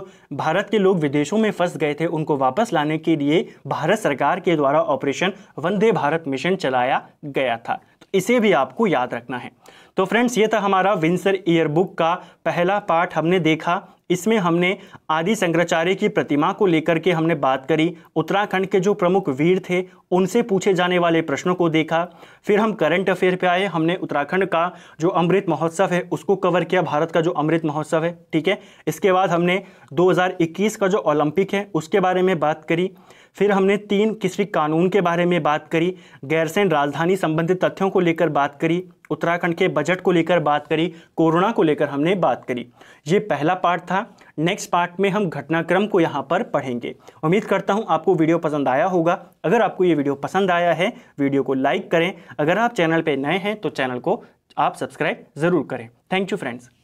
भारत के लोग विदेशों में फंस गए थे उनको वापस लाने के लिए भारत सरकार के द्वारा ऑपरेशन वंदे भारत मिशन चलाया गया था तो इसे भी आपको याद रखना है तो फ्रेंड्स ये था हमारा विंसर ईयरबुक का पहला पार्ट हमने देखा इसमें हमने आदि शंकराचार्य की प्रतिमा को लेकर के हमने बात करी उत्तराखंड के जो प्रमुख वीर थे उनसे पूछे जाने वाले प्रश्नों को देखा फिर हम करंट अफेयर पे आए हमने उत्तराखंड का जो अमृत महोत्सव है उसको कवर किया भारत का जो अमृत महोत्सव है ठीक है इसके बाद हमने 2021 का जो ओलंपिक है उसके बारे में बात करी फिर हमने तीन किसी कानून के बारे में बात करी गैरसैन राजधानी संबंधित तथ्यों को लेकर बात करी उत्तराखंड के बजट को लेकर बात करी कोरोना को लेकर हमने बात करी ये पहला पार्ट था नेक्स्ट पार्ट में हम घटनाक्रम को यहाँ पर पढ़ेंगे उम्मीद करता हूँ आपको वीडियो पसंद आया होगा अगर आपको ये वीडियो पसंद आया है वीडियो को लाइक करें अगर आप चैनल पर नए हैं तो चैनल को आप सब्सक्राइब ज़रूर करें थैंक यू फ्रेंड्स